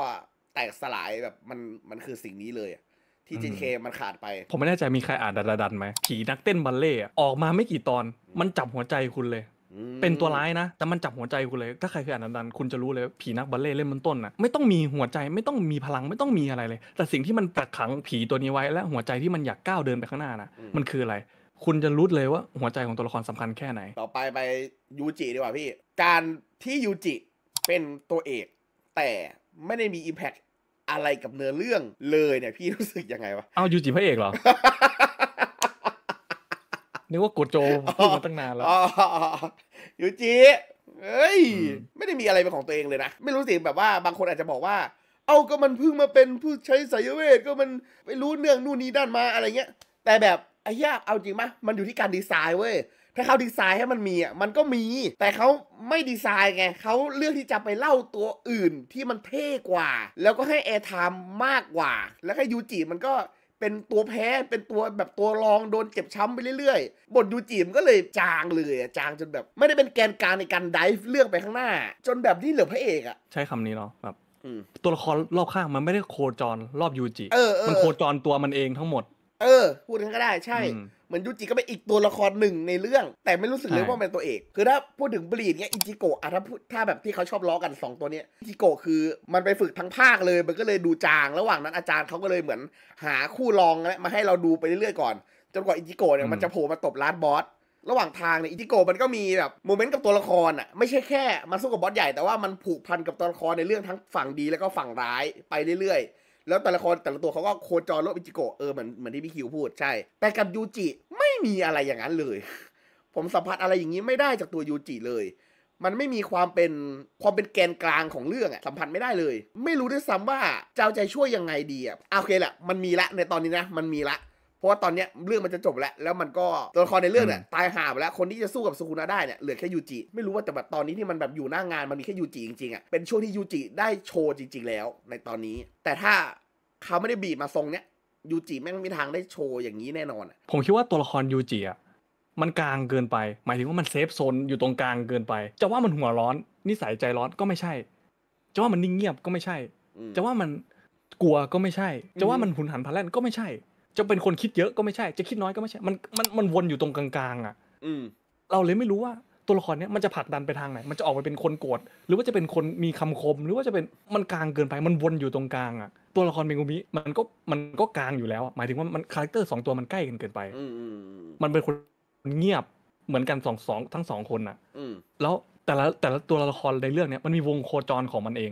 แตกสลายแบบ มันมันคือสิ่งนี้เลยที่จีเคมันขาดไป ผมไม่แน่ใจมีใครอ่านดันดันไหมผีนักเต้นบัลเล่ออกมาไม่กี่ตอน มันจับหัวใจคุณเลยเป็นตัวร้ายนะ แต่มันจับหัวใจคุณเลยถ้าใครเคยอ่านดันคุณจะรู้เลยผีนักบัลเล่เล่นมันต้นนะไม่ต้องมีหัวใจไม่ต้องมีพลังไม่ต้องมีอะไรเลย แต่สิ่งที่มันกักขังผีตัวนี้ไว้และหัวใจที่มันอยากก้าวเดินไปข้างหน้านะมันคืออะไร คุณจะรู้เลยว่าหัวใจของตัวละครสำคัญแค่ไหนต่อไปไปยูจิดีกว่าพี่ การที่ยูจิเป็นตัวเอก แต่ไม่ได้มีอิมแพคอะไรกับเนื้อเรื่องเลยเนี่ยพี่รู้สึกยังไงวะเอายูจิพระเอกเหรอนึกว่าโกโจพูดมาตั้งนานแล้วยูจิเอ้ยไม่ได้มีอะไรเป็นของตัวเองเลยนะ ไม่รู้สิแบบว่าบางคนอาจจะบอกว่า เอาก็มันเพิ่งมาเป็นผู้ใช้สายเวทก็มันไม่รู้เนื่องนู่นนี่ด้านมาอะไรเงี้ยแต่แบบไอ้ยากเอาจริงมะมันอยู่ที่การดีไซน์เว้ยถ้าเขาดีไซน์ให้มันมีอ่ะมันก็มี แต่เขาไม่ดีไซน์ไงเขาเลือกที่จะไปเล่าตัวอื่นที่มันเท่กว่า แล้วก็ให้แอร์ไทม์มากกว่า แล้วให้ยูจิมันก็เป็นตัวแพ้ เป็นตัวแบบตัวรองโดนเก็บช้ำไปเรื่อย ๆบทยูจีมก็เลยจางเลยจางจนแบบไม่ได้เป็นแกนกลางในการดิฟเรื่องไปข้างหน้า จนแบบนี่เหลือพระเอกอะใช้คำนี้เนาะแบบตัวละครรอบข้างมันไม่ได้โคจรรอบยูจิมันโคจรตัวมันเองทั้งหมด เออพูดกันก็ได้ใช่มือนยูจิก็เป็นอีกตัวละครหนึ่งในเรื่องแต่ไม่รู้สึกเลยว่าเป็นตัวเอกคือถ้าพูดถึงบลีดเนี้ยอิจิโกะอะถ้าถ้าแบบที่เขาชอบล้อกัน 2 ตัวเนี้ยอิจิโกะคือมันไปฝึกทั้งภาคเลย มันก็เลยดูจาง ระหว่างนั้นอาจารย์เขาก็เลยเหมือนหาคู่รอง มาให้เราดูไปเรื่อยๆก่อน จนกว่าอิจิโกะเนี่ยมันจะโผล่มาตบลาดบอส ระหว่างทางเนี่ยอิจิโกะมันก็มีแบบโมเมนต์กับตัวละครอ่ะไม่ใช่แค่มาสู้กับบอสใหญ่แต่ว่ามันผูกพันกับตัวละครในเรื่องทั้งฝั่งดีแล้วก็ฝั่งร้ายไปเรื่อยๆแล้วแต่ละคนแต่ละตัวเขาก็ โคจรรถอิจิโกะ เออเหมือนเหมือนที่พี่คิวพูดใช่แต่กับยูจิไม่มีอะไรอย่างนั้นเลย ผมสัมผัสอะไรอย่างนี้ ไม่ได้จากตัวยูจิเลย มันไม่มีความเป็นความเป็นแกนกลางของเรื่องอะสัมผัสไม่ได้เลย ไม่รู้ด้วยซ้ำว่าเจ้าใจช่วยยังไงดีอะโอเคแหละมันมีละในตอนนี้นะมันมีละพราะว่าตอนเนี้ยเรื่องมันจะจบแล้วแล้วมันก็ตัวละครในเรื่องเนี่ยตายห่าไปแล้วคนที่จะสู้กับสุคุนาได้เนี่ยเหลือแค่ยูจิไม่รู้ว่าแต่แบบตอนนี้ที่มันแบบอยู่หน้างานมันมีแค่ยูจิจริงๆอ่ะเป็นช่วงที่ยูจิได้โชว์จริง ๆ แล้วในตอนนี้ แต่ถ้าเขาไม่ได้บีบมาทรงเนี้ยยูจิแม่งมมีทางได้โชว์อย่างนี้แน่นอนผมคิดว่าตัวละครยูจิอ่ะมันกลางเกินไป หมายถึงว่ามันเซฟโซนอยู่ตรงกลางเกินไปจะว่ามันหัวร้อนนิสัยใจร้อนก็ไม่ใช่ จะว่ามันนิ่งเงียบก็ไม่ใช่จะว่ามันกลัวก็ไม่ใช่ จะว่ามันหุนหันพลันก็ไม่ใช่จะเป็นคนคิดเยอะก็ไม่ใช่ จะคิดน้อยก็ไม่ใช่ มันมันมันวนอยู่ตรงกลางๆ อ่ะ อืเราเลยไม่รู้ว่าตัวละครเนี้ยมันจะผลักดันไปทางไหนมันจะออกไปเป็นคนโกรธหรือว่าจะเป็นคนมีคำคม หรือว่าจะเป็นมันกลางเกินไป มันวนอยู่ตรงกลางอ่ะตัวละครเมงุมิมันก็มันก็กลางอยู่แล้วหมายถึงว่ามันคาแรคเตอร์สองตัวมันใกล้กันเกินไปมันเป็นคนเงียบเหมือนกันสองสองทั้งสองคนอ่ะแล้วแต่ละแต่ละตัวละครในเรื่องเนี้ยมันมีวงโคจรของมันเอง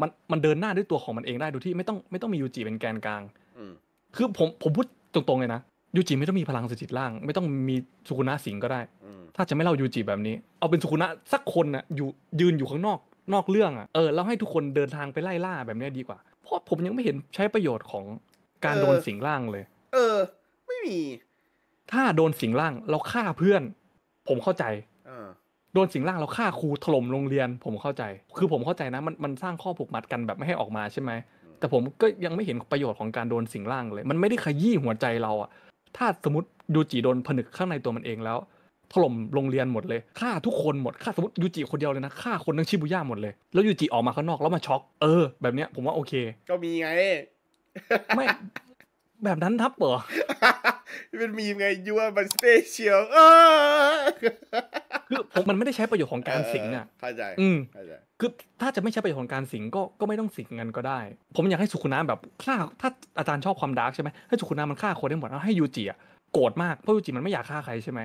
มันมันเดินหน้าด้วยตัวของมันเองได้ดูที่ไม่ต้องไม่ต้องมียูจิเป็นแกนกลางคือผมผมพูดตรงๆเลยนะยูจิไม่ต้องมีพลังสจิตร่าง ไม่ต้องมีสุคุณะสิงก็ได้ ถ้าจะไม่เล่ายูจิแบบนี้ เอาเป็นสุคุณะสักคนน่ะอยู่ยืนอยู่ข้างนอก นอกเรื่อง อ่ะเออแล้วให้ทุกคนเดินทางไปไล่ล่าแบบนี้ดีกว่า เพราะผมยังไม่เห็นใช้ประโยชน์ของการโดนสิงร่างเลย เออไม่มี ถ้าโดนสิงร่างเราฆ่าเพื่อน ผมเข้าใจโดนสิงร่างเราฆ่าครูถล่มโรงเรียนผมเข้าใจ คือผมเข้าใจนะ มันมันสร้างข้อผูกมัดกันแบบไม่ให้ออกมาใช่ไหมแต่ผมก็ยังไม่เห็นประโยชน์ของการโดนสิ่งร่างเลย มันไม่ได้ขยี้หัวใจเราอะถ้าสมมติยูจิโดนผนึกข้างในตัวมันเองแล้วถล่มโรงเรียนหมดเลยฆ่าทุกคนหมดฆ่าสมมติยูจิคนเดียวเลยนะฆ่าคนทั้งชิบุย่าหมดเลย แล้วยูจิออกมาข้างนอกแล้วมาช็อกเออ แบบเนี้ยผมว่าโอเค ก็มีไงไม่แบบนั้นทับเหรอเป็นมีไงยูว่ามันสเปเชียลคือผมมันไม่ได้ใช้ประโยชน์ของการสิงอ่ะเข้าใจ อืมเข้าใจือถ้าจะไม่ใช่ประโยชน์ของการสิงก็ก็ไม่ต้องสิงกันก็ได้ ผมอยากให้สุขุน้ำแบบฆ่า ถ้าอาจารย์ชอบความดาร์กใช่ไหมให้สุขุน้ำมันฆ่าคนได้หมดแล้วให้ยูจิอ่ะโกรธมาก เพราะยูจิมันไม่อยากฆ่าใครใช่ไหม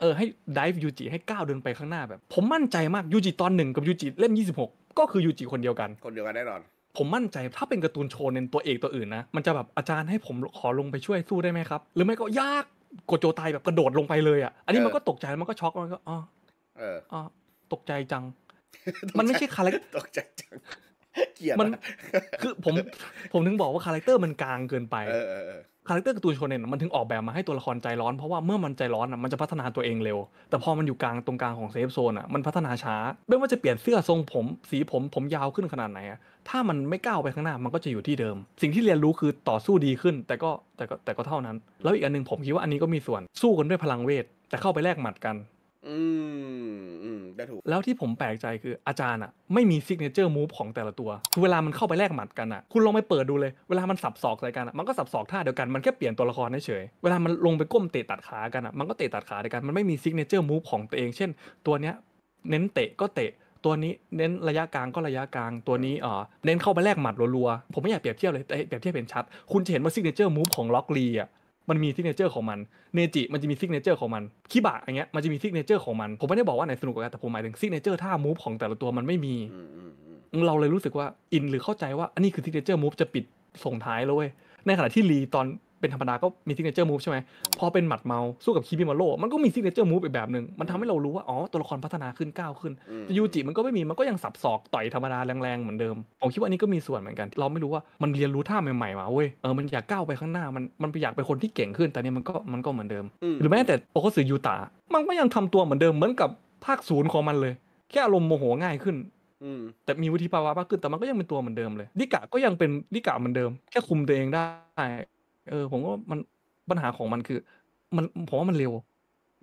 เออ ให้ดิฟยูจิให้ก้าวเดินไปข้างหน้าแบบ ผมมั่นใจมากยูจิตอนหนึ่งกับยูจิเล่มยี่สิบหกก็คือยูจิคนเดียวกัน คนเดียวกันแน่นอน ผมมั่นใจถ้าเป็นการ์ตูนโชว์เน้นตัวเอกตัวอื่นนะมันจะแบบอาจารย์ให้ผมขอลงไปช่วยสู้ได้ไหมครับ หรือไม่ก็ยากโกโจตายแบบกระโดดลงไปเลยอ่ะอันนี้มันก็ตกใจมันก็ช็อกมันก็อ๋ออ๋อตกใจจังมันไม่ใช่คาแรคตกใจจัง เกียดมันคือผมผมถึงบอกว่า คาแรคเตอร์มันกลางเกินไป คาแรคเตอร์การ์ตูนโชเน่ยมันถึงออกแบบมาให้ตัวละครใจร้อน เพราะว่าเมื่อมันใจร้อนอ่ะ มันจะพัฒนาตัวเองเร็ว แต่พอมันอยู่กลางตรงกลางของเซฟโซนอ่ะ มันพัฒนาช้า ไม่ว่าจะเปลี่ยนเสื้อทรงผมสีผมผมยาวขึ้นขนาดไหนอ่ะ ถ้ามันไม่ก้าวไปข้างหน้า มันก็จะอยู่ที่เดิม สิ่งที่เรียนรู้คือต่อสู้ดีขึ้น แต่ก็แต่ก็แต่ก็เท่านั้น แล้วอีกอันนึงผมคิดว่าอันนี้ก็มีส่วน สู้กันด้วยพลังเวท แต่เข้าไปแลกหมัดกันอืมอืมได้ถูก แล้วที่ผมแปลกใจคืออาจารย์อ่ะไม่มีซิกเนเจอร์มูฟของแต่ละตัว คือเวลามันเข้าไปแลกหมัดกันอ่ะ คุณลองไปเปิดดูเลยเวลามันสับศอกใส่กันอ่ะมันก็สับศอกท่าเดียวกัน มันแค่เปลี่ยนตัวละคร เฉยเวลามันลงไปก้มเตะตัดขากันอ่ะมันก็เตะตัดขาเดียวกัน มันไม่มีซิกเนเจอร์มูฟของตัวเอง เช่น ตัวเนี้ยเน้นเตะก็เตะตัวนี้ เน้นระยะกลางก็ระยะกลางตัวนี้อ๋อเน้นเข้าไปแลกหมัดรัวๆผมไม่อยากเปรียบเทียบเลยแต่เปรียบเทียบเป็นชัด คุณจะเห็นว่าซิกเนเจอร์มูฟของล็อกลีอ่ะมันมีซิกเนเจอร์ของมันเนจิมันจะมีซิกเนเจอร์ของมัน คิบะอย่างเงี้ยมันจะมีซิกเนเจอร์ของมันผมไม่ได้บอกว่าไหนสนุกกว่ากันแต่ผมหมายถึงซิกเนเจอร์ท่ามูฟของแต่ละตัวมันไม่มี เราเลยรู้สึกว่าอินหรือเข้าใจว่า อันนี้คือซิกเนเจอร์มูฟจะปิดส่งท้ายแล้วเว้ย ในขณะที่ลีตอนเป็นธรรมดา ก็มีซิกเนเจอร์มูฟใช่ไหมพอเป็นหมัดเมาสู้กับคีบิมาโล มันก็มีซิกเนเจอร์มูฟอีกแบบหนึ่งมันทำให้เรารู้ว่า อ๋อ ตัวละครพัฒนาขึ้นก้าวขึ้นยูจิมันก็ไม่มีมันก็ยังสับสอก ต่อยธรรมดาแรงๆ เหมือนเดิม ผมคิดว่านี่ก็มีส่วนเหมือนกัน เราไม่รู้ว่ามันเรียนรู้ท่าใหม่ๆมาเว้ยเออมันอยากก้าวไปข้างหน้า มันมันไปอยากเป็นคนที่เก่งขึ้น แต่เนี่ยมันก็มันก็เหมือนเดิม หรือแม้แต่โอคุสึยูตะมันก็ยังทำตัวเหมือนเดิม เหมือนกับภาคศูนย์ของมันเลย แค่อารมณ์โมโหง่ายขึ้นแต่มีวุฒิภาวะมากขึ้นแต่มันก็ยังเป็นตัวเหมือนเดิมเลยดิกะก็ยังเป็นดิกะเหมือนเดิมแค่คุมตัวเองได้เออผมว่ามันปัญหาของมันคือ มันผมว่ามันเร็ว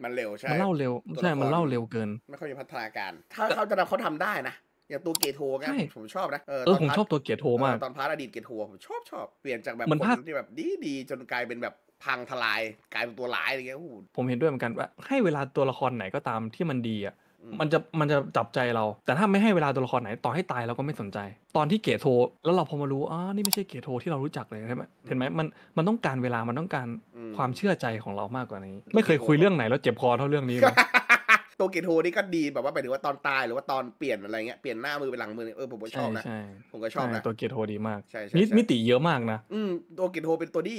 มันเร็วใช่มันเล่าเร็วใช่ มันเล่าเร็วเกินไม่ค่อยมีพัฒนาการ ถ้าเขาจะทำเขาทำได้นะ อย่างตัวเกโฮไงผมชอบ นะเออผมชอบตัวเกโฮมากตอนพาร์อดีตเกโฮผมชอบชอบเปลี่ยนจากแบบคนที่แบบดีดีจนกลายเป็นแบบพังทลายกลายเป็นตัวร้ายอะไรเงี้ยผมเห็นด้วยเหมือนกันว่า ให้เวลาตัวละครไหนก็ตามที่มันดีอ่ะมันจะมันจะจับใจเรา แต่ถ้าไม่ให้เวลาตัวละครไหนต่อให้ตายเราก็ไม่สนใจ ตอนที่เกตโท แล้วเราพอมารู้อ๋อนี่ไม่ใช่เกตโทที่เรารู้จักเลยใช่ไหมเห็นไหมมันมันต้องการเวลามันต้องการความเชื่อใจของเรามากกว่านี้ ไม่เคยคุยเรื่องไหนแล้วเจ็บคอเท่าเรื่องนี้เลยตัวเกตโฮนี่ก็ดีแบบว่าไปถึงว่าตอนตายหรือว่าตอนเปลี่ยนอะไรเงี้ยเปลี่ยนหน้ามือเป็นหลังมือเออผมก็ชอบนะผมก็ชอบนะตัวเกตโฮดีมากมิติเยอะมากนะอืมตัวเกตโฮเป็นตัวที่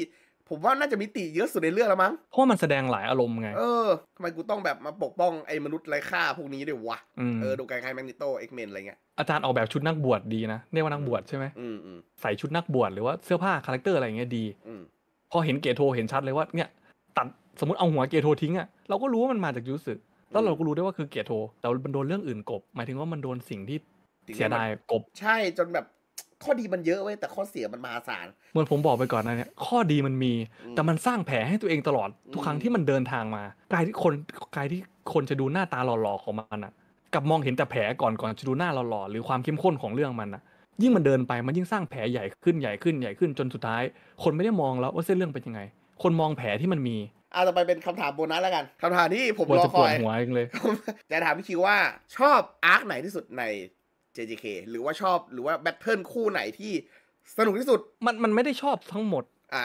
ผมว่าน่าจะมิติเยอะสุดในเรื่องแล้วมั้ง เพราะมันแสดงหลายอารมณ์ไง เออ ทำไมกูต้องแบบมาปกป้องไอ้มนุษย์ไร้ค่าพวกนี้ด้วยวะ เออ ดูการคายแมกนิโตเอ็กเมนอะไรเงี้ย อาจารย์ออกแบบชุดนักบวชดีนะ เรียกว่านักบวชใช่ไหมใส่ชุดนักบวชหรือว่า เสื้อผ้าคาแรคเตอร์อะไรเงี้ยดีพอเห็นเกโทเห็นชัดเลยว่าเนี่ย ตัดสมมติเอาหัวเกโททิ้งอะเราก็รู้ว่ามันมาจากยูสึแล้วเราก็รู้ได้ว่าคือเกโท แต่มันโดนเรื่องอื่นกบ หมายถึงว่ามันโดนสิ่งที่เสียดายกบ ใช่จนแบบข้อดีมันเยอะเว้ยแต่ข้อเสียมันมหาศาลเหมือนผมบอกไปก่อนนะเนี่ยข้อดีมันมี แต่มันสร้างแผลให้ตัวเองตลอด ทุกครั้งที่มันเดินทางมากายที่คนกายที่คนจะดูหน้าตาหล่อๆของมันอ่ะกับมองเห็นแต่แผลก่อนก่อนจะดูหน้าหล่อๆหรือความเข้มข้นของเรื่องมันอ่ะ ยิ่งมันเดินไปมันยิ่งสร้างแผลใหญ่ขึ้นใหญ่ขึ้นใหญ่ขึ้นจนสุดท้าย คนไม่ได้มองแล้วว่าเส้นเรื่องเป็นยังไง คนมองแผลที่มันมีเอาต่อไปเป็นคำถามโบนัสแล้วกัน คำถามที่ผมรอคอยหัวเองเลยจะถามพี่คิวว่าชอบอาร์คไหนที่สุดใน JJK หรือว่าชอบหรือว่าแบทเทิลคู่ไหนที่สนุกที่สุดมันมันไม่ได้ชอบทั้งหมด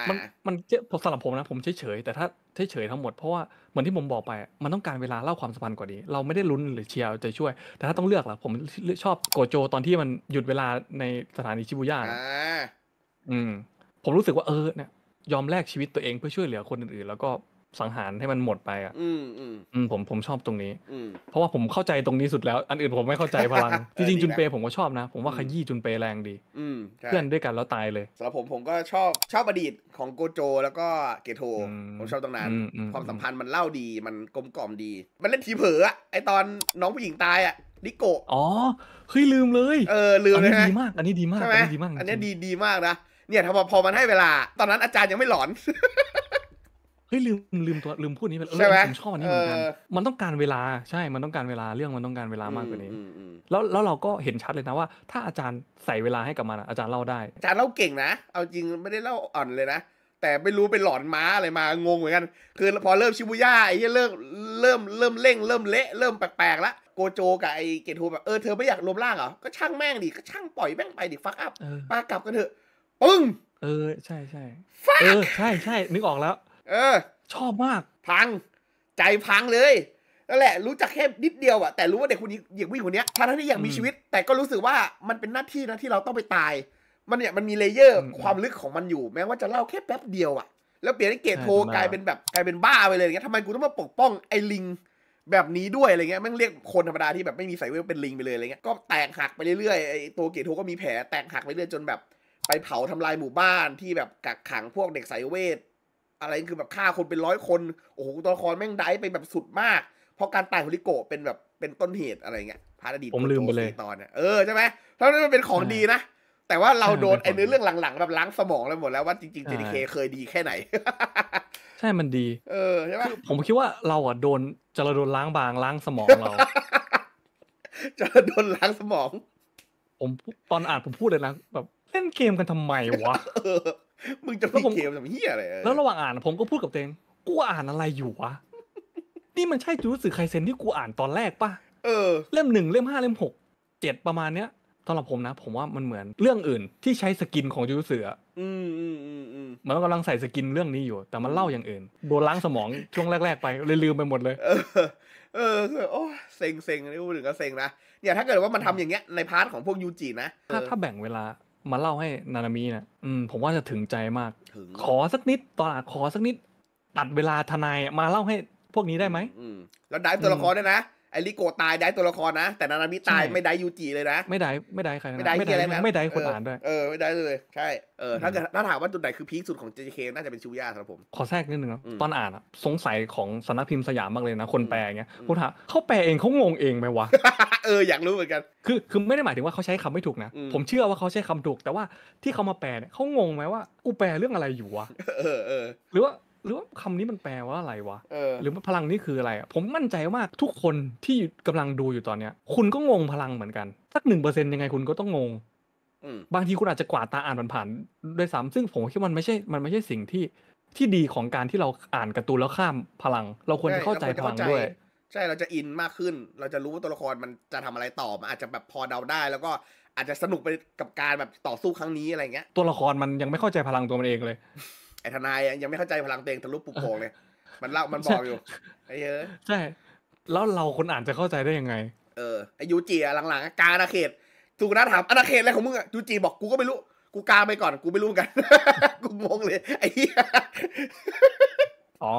มันมันสำหรับผมนะ ผมเฉยๆแต่ถ้าเฉยๆทั้งหมดเพราะว่า เหมือนที่ผมบอกไป มันต้องการเวลาเล่า ความสัมพันธ์กว่านี้เราไม่ได้ลุ้นหรือเชียร์จะช่วย แต่ถ้าต้องเลือกล่ะผมชอบโกโจตอนที่มันหยุดเวลาในสถานีชิบูย่าอืมผมรู้สึกว่าเออเนี่ยยอมแลกชีวิตตัวเองเพื่อช่วยเหลือคนอื่นๆแล้วก็สังหารให้มันหมดไปอ่ะอืมอืมผมผมชอบตรงนี้อืมเพราะว่าผมเข้าใจตรงนี้สุดแล้ว อันอื่นผมไม่เข้าใจพลัง จริงจุนเปย์ผมก็ชอบนะ ผมว่าขยี้จุนเปย์แรงดี อืมเพื่อนด้วยกันแล้วตายเลยสำหรับผมผมก็ชอบชอบอดีตของโกโจแล้วก็เกโท ผมชอบตรงนั้น ความสัมพันธ์มันเล่าดี มันกลมกล่อมดี มันเล่นทีเผลอไอตอนน้องผู้หญิงตายอ่ะนิโกอ๋อเฮ้ยลืมเลย เออลืมลยนเลนี้ยนะดีมากอันนี้ดีมากใช่ไหมอันนี้ดีมากอันนี้ดีดีมากนะ เนี่ยถ้าพอพอมันให้เวลา ตอนนั้นอาจารย์ยังไม่หลอนเฮ้ยลืมลืมตัวลืมพูดนี้ไปเออผมชอบอันนี้เหมือนกันมันต้องการเวลาใช่ มันต้องการเวลาเรื่องมันต้องการเวลามากกว่านี้แล้วแล้วเราก็เห็นชัดเลยนะว่าถ้าอาจารย์ใส่เวลาให้กับมันอาจารย์เล่าได้ อาจารย์เล่าเก่งนะเอาจริงไม่ได้เล่าอ่อนเลยนะแต่ไม่รู้เป็นหลอนม้าอะไรมางงเหมือนกัน คือพอเริ่มชิบุย่าไอ้เริ่มเริ่มเริ่มเร่ง เริ่มเละเริ่มแปลกๆละ โกโจกับไอ้เกตโฮแบบเออเธอไม่อยากรวมร่างเหรอก็ช่างแม่งดิก็ช่างปล่อยแม่งไปดิฟักอัพปากลับกันเถอะปึ้งเออใช่ใช่ฟักเออใช่ใช่นึกออกแล้วเออชอบมาก พัง ใจพังเลยนั่นแหละ รู้จักแค่นิดเดียวอะแต่รู้ว่าเด็กคนนี้เด็กวิ่งคนนี้ทั้งที่ยังมีชีวิต แต่ก็รู้สึกว่ามันเป็นหน้าที่นะที่เราต้องไปตาย มันเนี่ยมันมีเลเยอร์ความลึกของมันอยู่แม้ว่าจะเล่าแค่แป๊บเดียวอะแล้วเปลี่ยนไอ้เกตโทกลายเป็นแบบกลายเป็นบ้าไปเลยอเงี้ยทำไมกูต้องมาปกป้องไอ้ลิงแบบนี้ด้วยอะไรเงี้ยแม่งเรียกคนธรรมดาที่แบบไม่มีสายเวลเป็นลิงไปเลยอะไรเงี้ยก็แตกหักไปเรื่อยๆไอ้ตัวเกตโทก็มีแผลแตกหักไปเรื่อยจนแบบ ไปเผาทำลายหมู่บ้านที่แบบกักขังพวกเด็กสายเวทอะไรคือแบบฆ่าคนเป็นร้อยคน โอ้โห ตัวละครแม่งได้ไปแบบสุดมาก เพราะการตายของลิโกเป็นแบบเป็นต้นเหตุอะไรเงี้ยพาอดีตผมลืมไปเลยตอนเนี่ย เออใช่ไหมเพราะนั้นมันเป็นของดีนะ แต่ว่าเราโดนไอ้เนื้อเรื่องหลังๆแบบล้างสมองแล้วหมดแล้วว่าจริงๆ JDK เคยดีแค่ไหน ใช่ มันดี เออใช่ไหมผมคิดว่าเราอ่ะโดน จะเราโดนล้างบางล้างสมองเรา จะโดนล้างสมอง ผมตอนอ่านผมพูดเลยนะแบบเล่นเกมกันทำไมวะมึงจะพีเกมทำเฮียอะไรแล้วระหว่างอ่าน ผมก็พูดกับตัวเองกูอ่านอะไรอยู่วะนี่มันใช่จูรุสึไคเซนที่กูอ่านตอนแรกป่ะเออ เล่มหนึ่งเล่มห้าเล่มหกเจ็ดประมาณเนี้ยสำหรับผมนะ ผมว่ามันเหมือนเรื่องอื่นที่ใช้สกินของจูรุสึอ่ะอืมอืมอืมอืมมันกำลังใส่สกินเรื่องนี้อยู่ แต่มันเล่าอย่างอื่นโดนล้างสมองช่วงแรกๆไปเลยลืมไปหมดเลยเออเออโอ้เซ็งเซ็งนี่พูดถึงก็เซ็งนะเนี่ยถ้าเกิดว่ามันทำอย่างเงี้ยในพาร์ทของพวกยูจินะถ้าถ้าแบ่งเวลามาเล่าให้นานามีนะอืมผมว่าจะถึงใจมาก ขอสักนิดตอนขอสักนิด ตัดเวลาทนายมาเล่าให้พวกนี้ได้ไหมอืมแล้วได้ตัวละครด้วยนะไอริโกตายได้ตัวละครนะแต่นานามิตายไม่ได้ยูจิเลยนะไม่ได้ไม่ได้ใครไม่ได้ไม่ได้ไม่ได้คนอ่านด้วยเออไม่ได้เลยใช่เออถ้าเกิดถ้าถามว่าจุดไหนคือพีคสุดของ JJK น่าจะเป็นชิวย่าครับผม ขอแทรกนิดนึงตอนอ่านสงสัยของสำนักพิมพ์สยามมากเลยนะ คนแปลเงี้ยพูดถามเขาแปลเองเขางงเองไหมวะเอออยากรู้เหมือนกันคือคือไม่ได้หมายถึงว่าเขาใช้คำไม่ถูกนะผมเชื่อว่าเขาใช้คำถูกแต่ว่าที่เขามาแปลเนี่ยเขางงไหมว่าอูแปลเรื่องอะไรอยู่วะเออเออหรือว่าหรือว่าคำนี้มันแปลว่าอะไรวะหรือว่าพลังนี้คืออะไร ผมมั่นใจมากทุกคนที่กำลังดูอยู่ตอนเนี้ย คุณก็งงพลังเหมือนกัน สักหนึ่งเปอร์เซ็นยังไงคุณก็ต้องงงบางทีคุณอาจจะกวาดตาอ่านผ่านๆด้วยซ้ำซึ่งผมคิดว่ามันไม่ใช่มันไม่ใช่สิ่งที่ที่ดีของการที่เราอ่านการ์ตูนแล้วข้ามพลัง เราควรจะเข้าใจพลังด้วย ใช่เราจะอินมากขึ้น เราจะรู้ว่าตัวละครมันจะทำอะไรต่อมันอาจจะแบบพอเดาได้ แล้วก็อาจจะสนุกไปกับการแบบต่อสู้ครั้งนี้อะไรเงี้ยตัวละครมันยังไม่เข้าใจพลังตัวมันเองเลยไอ้ทนายยังไม่เข้าใจพลังเตงทะลุปุกโปงเลย มันเล่ามันบอกอยู่ไอ้เยอะใช่แล้วเราคนอ่านจะเข้าใจได้ยังไงเออไอ้ยูจีหลังๆกาอาเขต ถูกนะถามอาเขตอะไรของมึงอะยูจีบอกกูก็ไม่รู้กูกาไปก่อนกูไม่รู้กันกูงงเลยไอ้ีอ๋อ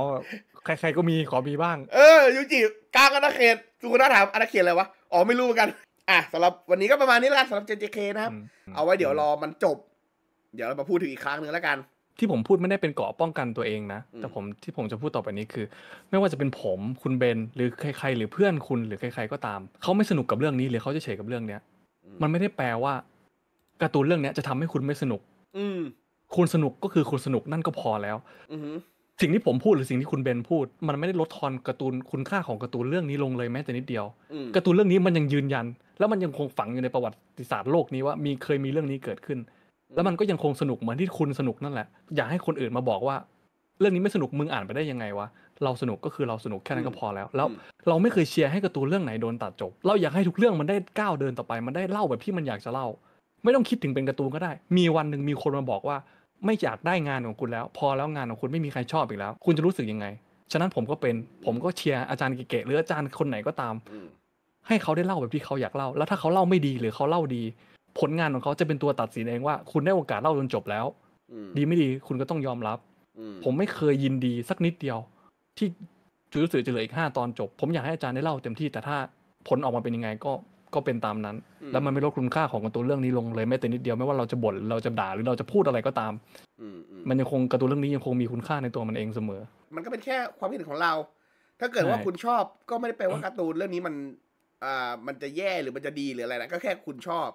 ใครๆก็มีขอมีบ้างเออยูจีกาอาณาเขตสุกนณาถามอาาเขตอะไรวะอ๋อไม่รู้กัน อ่ะสำหรับวันนี้ก็ประมาณนี้ละสำหรับเเจจเคนะครับ เอาไว้เดี๋ยวรอมันจบ เดี๋ยวเรามาพูดถึงอีกครั้งหนึ่งแล้วกันที่ผมพูดไม่ได้เป็นเกาะป้องกันตัวเองนะแต่ผมที่ผมจะพูดต่อไปนี้คือ ไม่ว่าจะเป็นผม คุณเบนหรือใคร ๆ หรือเพื่อนคุณหรือใครๆก็ตามเขาไม่สนุกกับเรื่องนี้หรือเขาจะเฉยกับเรื่องเนี้ยมันไม่ได้แปลว่าการ์ตูนเรื่องเนี้ยจะทำให้คุณไม่สนุก อืคุณสนุกก็คือคุณสนุกนั่นก็พอแล้วอสิ่งที่ผมพูดหรือสิ่งที่คุณเบนพูด มันไม่ได้ลดทอนการ์ตูนคุณค่าของการ์ตูนเรื่องนี้ลงเลย แม้แต่นิดเดียว การ์ตูนเรื่องนี้มันยังยืนยัน แล้วมันยังคงฝังอยู่ในประวัติศาสตร์โลกนี้ว่ามีเคยมีเรื่องนี้เกิดขึ้นแล้วมันก็ยังคงสนุกเหมือนที่คุณสนุกนั่นแหละอยากให้คนอื่นมาบอกว่า เรื่องนี้ไม่สนุกมึงอ่านไปได้ยังไงวะเราสนุกก็คือเราสนุกแค่นั้นก็พอแล้ว แล้วเราไม่เคยเชียร์ให้กระตูนเรื่องไหนโดนตัดจบ เราอยากให้ทุกเรื่องมันได้ก้าวเดินต่อไปมันได้เล่าแบบที่มันอยากจะเล่าไม่ต้องคิดถึงเป็นกระตูนก็ได้ มีวันหนึ่งมีคนมาบอกว่า ไม่อยากได้งานของคุณแล้ว พอแล้วงานของคุณไม่มีใครชอบอีกแล้ว คุณจะรู้สึกยังไง ฉะนั้นผมก็เป็น ผมก็เชียร์อาจารย์เก๋หรืออาจารย์คนไหนก็ตาม ให้เขาได้เล่าแบบที่เขาอยากเล่าแล้วถ้าเขาเล่าไม่ดีหรือเขาเล่าดีผลงานของเขาจะเป็นตัวตัดสินเองว่าคุณได้โอกาสเล่าจนจบแล้ว ดีไม่ดีคุณก็ต้องยอมรับ ผมไม่เคยยินดีสักนิดเดียวที่จุดสื่อจะเหลืออีกห้าตอนจบ ผมอยากให้อาจารย์ได้เล่า เต็มที่ แต่ถ้าผลออกมาเป็นยังไงก็ก็เป็นตามนั้น แล้วมันไม่ลดคุณค่าของการ์ตูนเรื่องนี้ลงเลยแม้แต่นิดเดียวไม่ว่าเราจะบน่นเราจะด่าหรือเราจะพูดอะไรก็ตามมันยังคงการ์ตูนเรื่องนี้ยังคงมีคุณค่าในตัวมันเองเสมอ มันก็เป็นแค่ความคิดเห็นของเรา ถ้าเกิดว่าคุณชอบก็ไม่ได้แปลว่าการ์ตูนเรื่องนี้มันอ่ามันจะแย่หรือมันจะดีหรืออะไรนะก็แค่คุณชอบ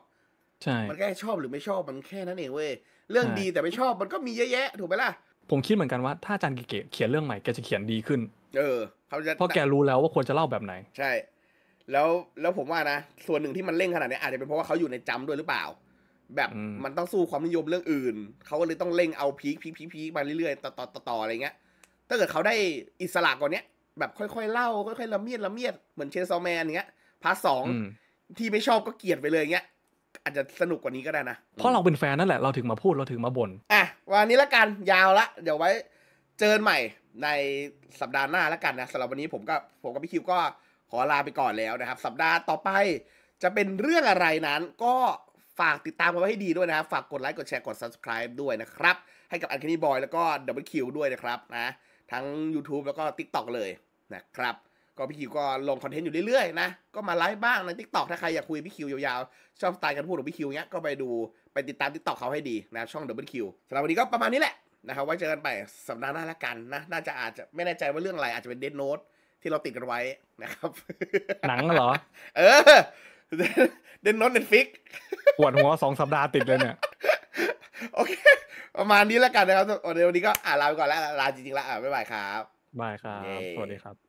ใช่มันแค่ชอบหรือไม่ชอบมันแค่นั้นเองเว้ยเรื่องดีแต่ไม่ชอบมันก็มีเยอะแยะถูกไหมล่ะผมคิดเหมือนกันว่าถ้าอาจารย์เก๋เขียนเรื่องใหม่แกจะเขียนดีขึ้นเออเขาจะเพราะแกรู้แล้วว่าควรจะเล่าแบบไหน ใช่ แล้วแล้วผมว่านะ ส่วนหนึ่งที่มันเร่งขนาดนี้อาจจะเป็นเพราะว่าเขาอยู่ในจำด้วยหรือเปล่า แบบมันต้องสู้ความนิยมเรื่องอื่นเขาก็เลยต้องเร่งเอาพีคพีคพีคพีคเรื่อยๆต่อต่อต่ออะไรเงี้ยถ้าเกิดเขาได้อิสระกว่านี้แบบค่อยๆเล่าค่อยๆละเมียดละเมียดเหมือนเชนซอแมนอย่างเงี้ยพาร์ทสองที่ไม่ชอบก็เกลียดไปเลยเงี้ยอาจจะสนุกกว่านี้ก็ได้นะ เพราะเราเป็นแฟนนั่นแหละ เราถึงมาพูดเราถึงมาบน่นอ่ะวันนี้ละกัน ยาวละ เดี๋ยวไว้ เจอใหม่ในสัปดาห์หน้าละกันนะสำหรับวันนี้ผมกับผมกับพี่คิวก็ขอลาไปก่อนแล้วนะครับ สัปดาห์ต่อไป จะเป็นเรื่องอะไรนั้น ก็ฝากติดตามกันไว้ให้ดีด้วยนะครับ ฝากกดไลค์ กดแชร์ กด subscribe ด้วยนะครับ ให้กับอันค n นีบอยแล้วก็ดับเบิลคิวด้วยนะครับนะ ทั้ง YouTube แล้วก็ TikTok เลยนะครับก็พี่คิวก็ลงคอนเทนต์อยู่เรื่อยๆนะ ก็มาไลฟ์บ้างในทิกตอกถ้าใครอยากคุยพี่คิวยาวๆ ชอบสไตล์การพูดของพี่คิวเนี้ย ก็ไปดู ไปติดตามทิกตอกเขาให้ดีนะ ช่องเดอะบิวคิวสำหรับวันนี้ก็ประมาณนี้แหละ นะครับ ไว้เจอกันไปสัปดาห์หน้าละกันนะ น่าจะอาจจะไม่แน่ใจว่าเรื่องอะไร อาจจะเป็นเดนโนตที่เราติดกันไว้นะครับ หนังเหรอ เออ เดนโนตเน็ตฟิกปวดหัวสองสัปดาห์ติดเลยเนี่ย โอเคประมาณนี้ละกันนะครับ วันนี้ก็อ่าลาไปก่อนแล้ว ลาจริงๆแลวอ่าบ๊ายบายครับบายครับ สวัสดีครับ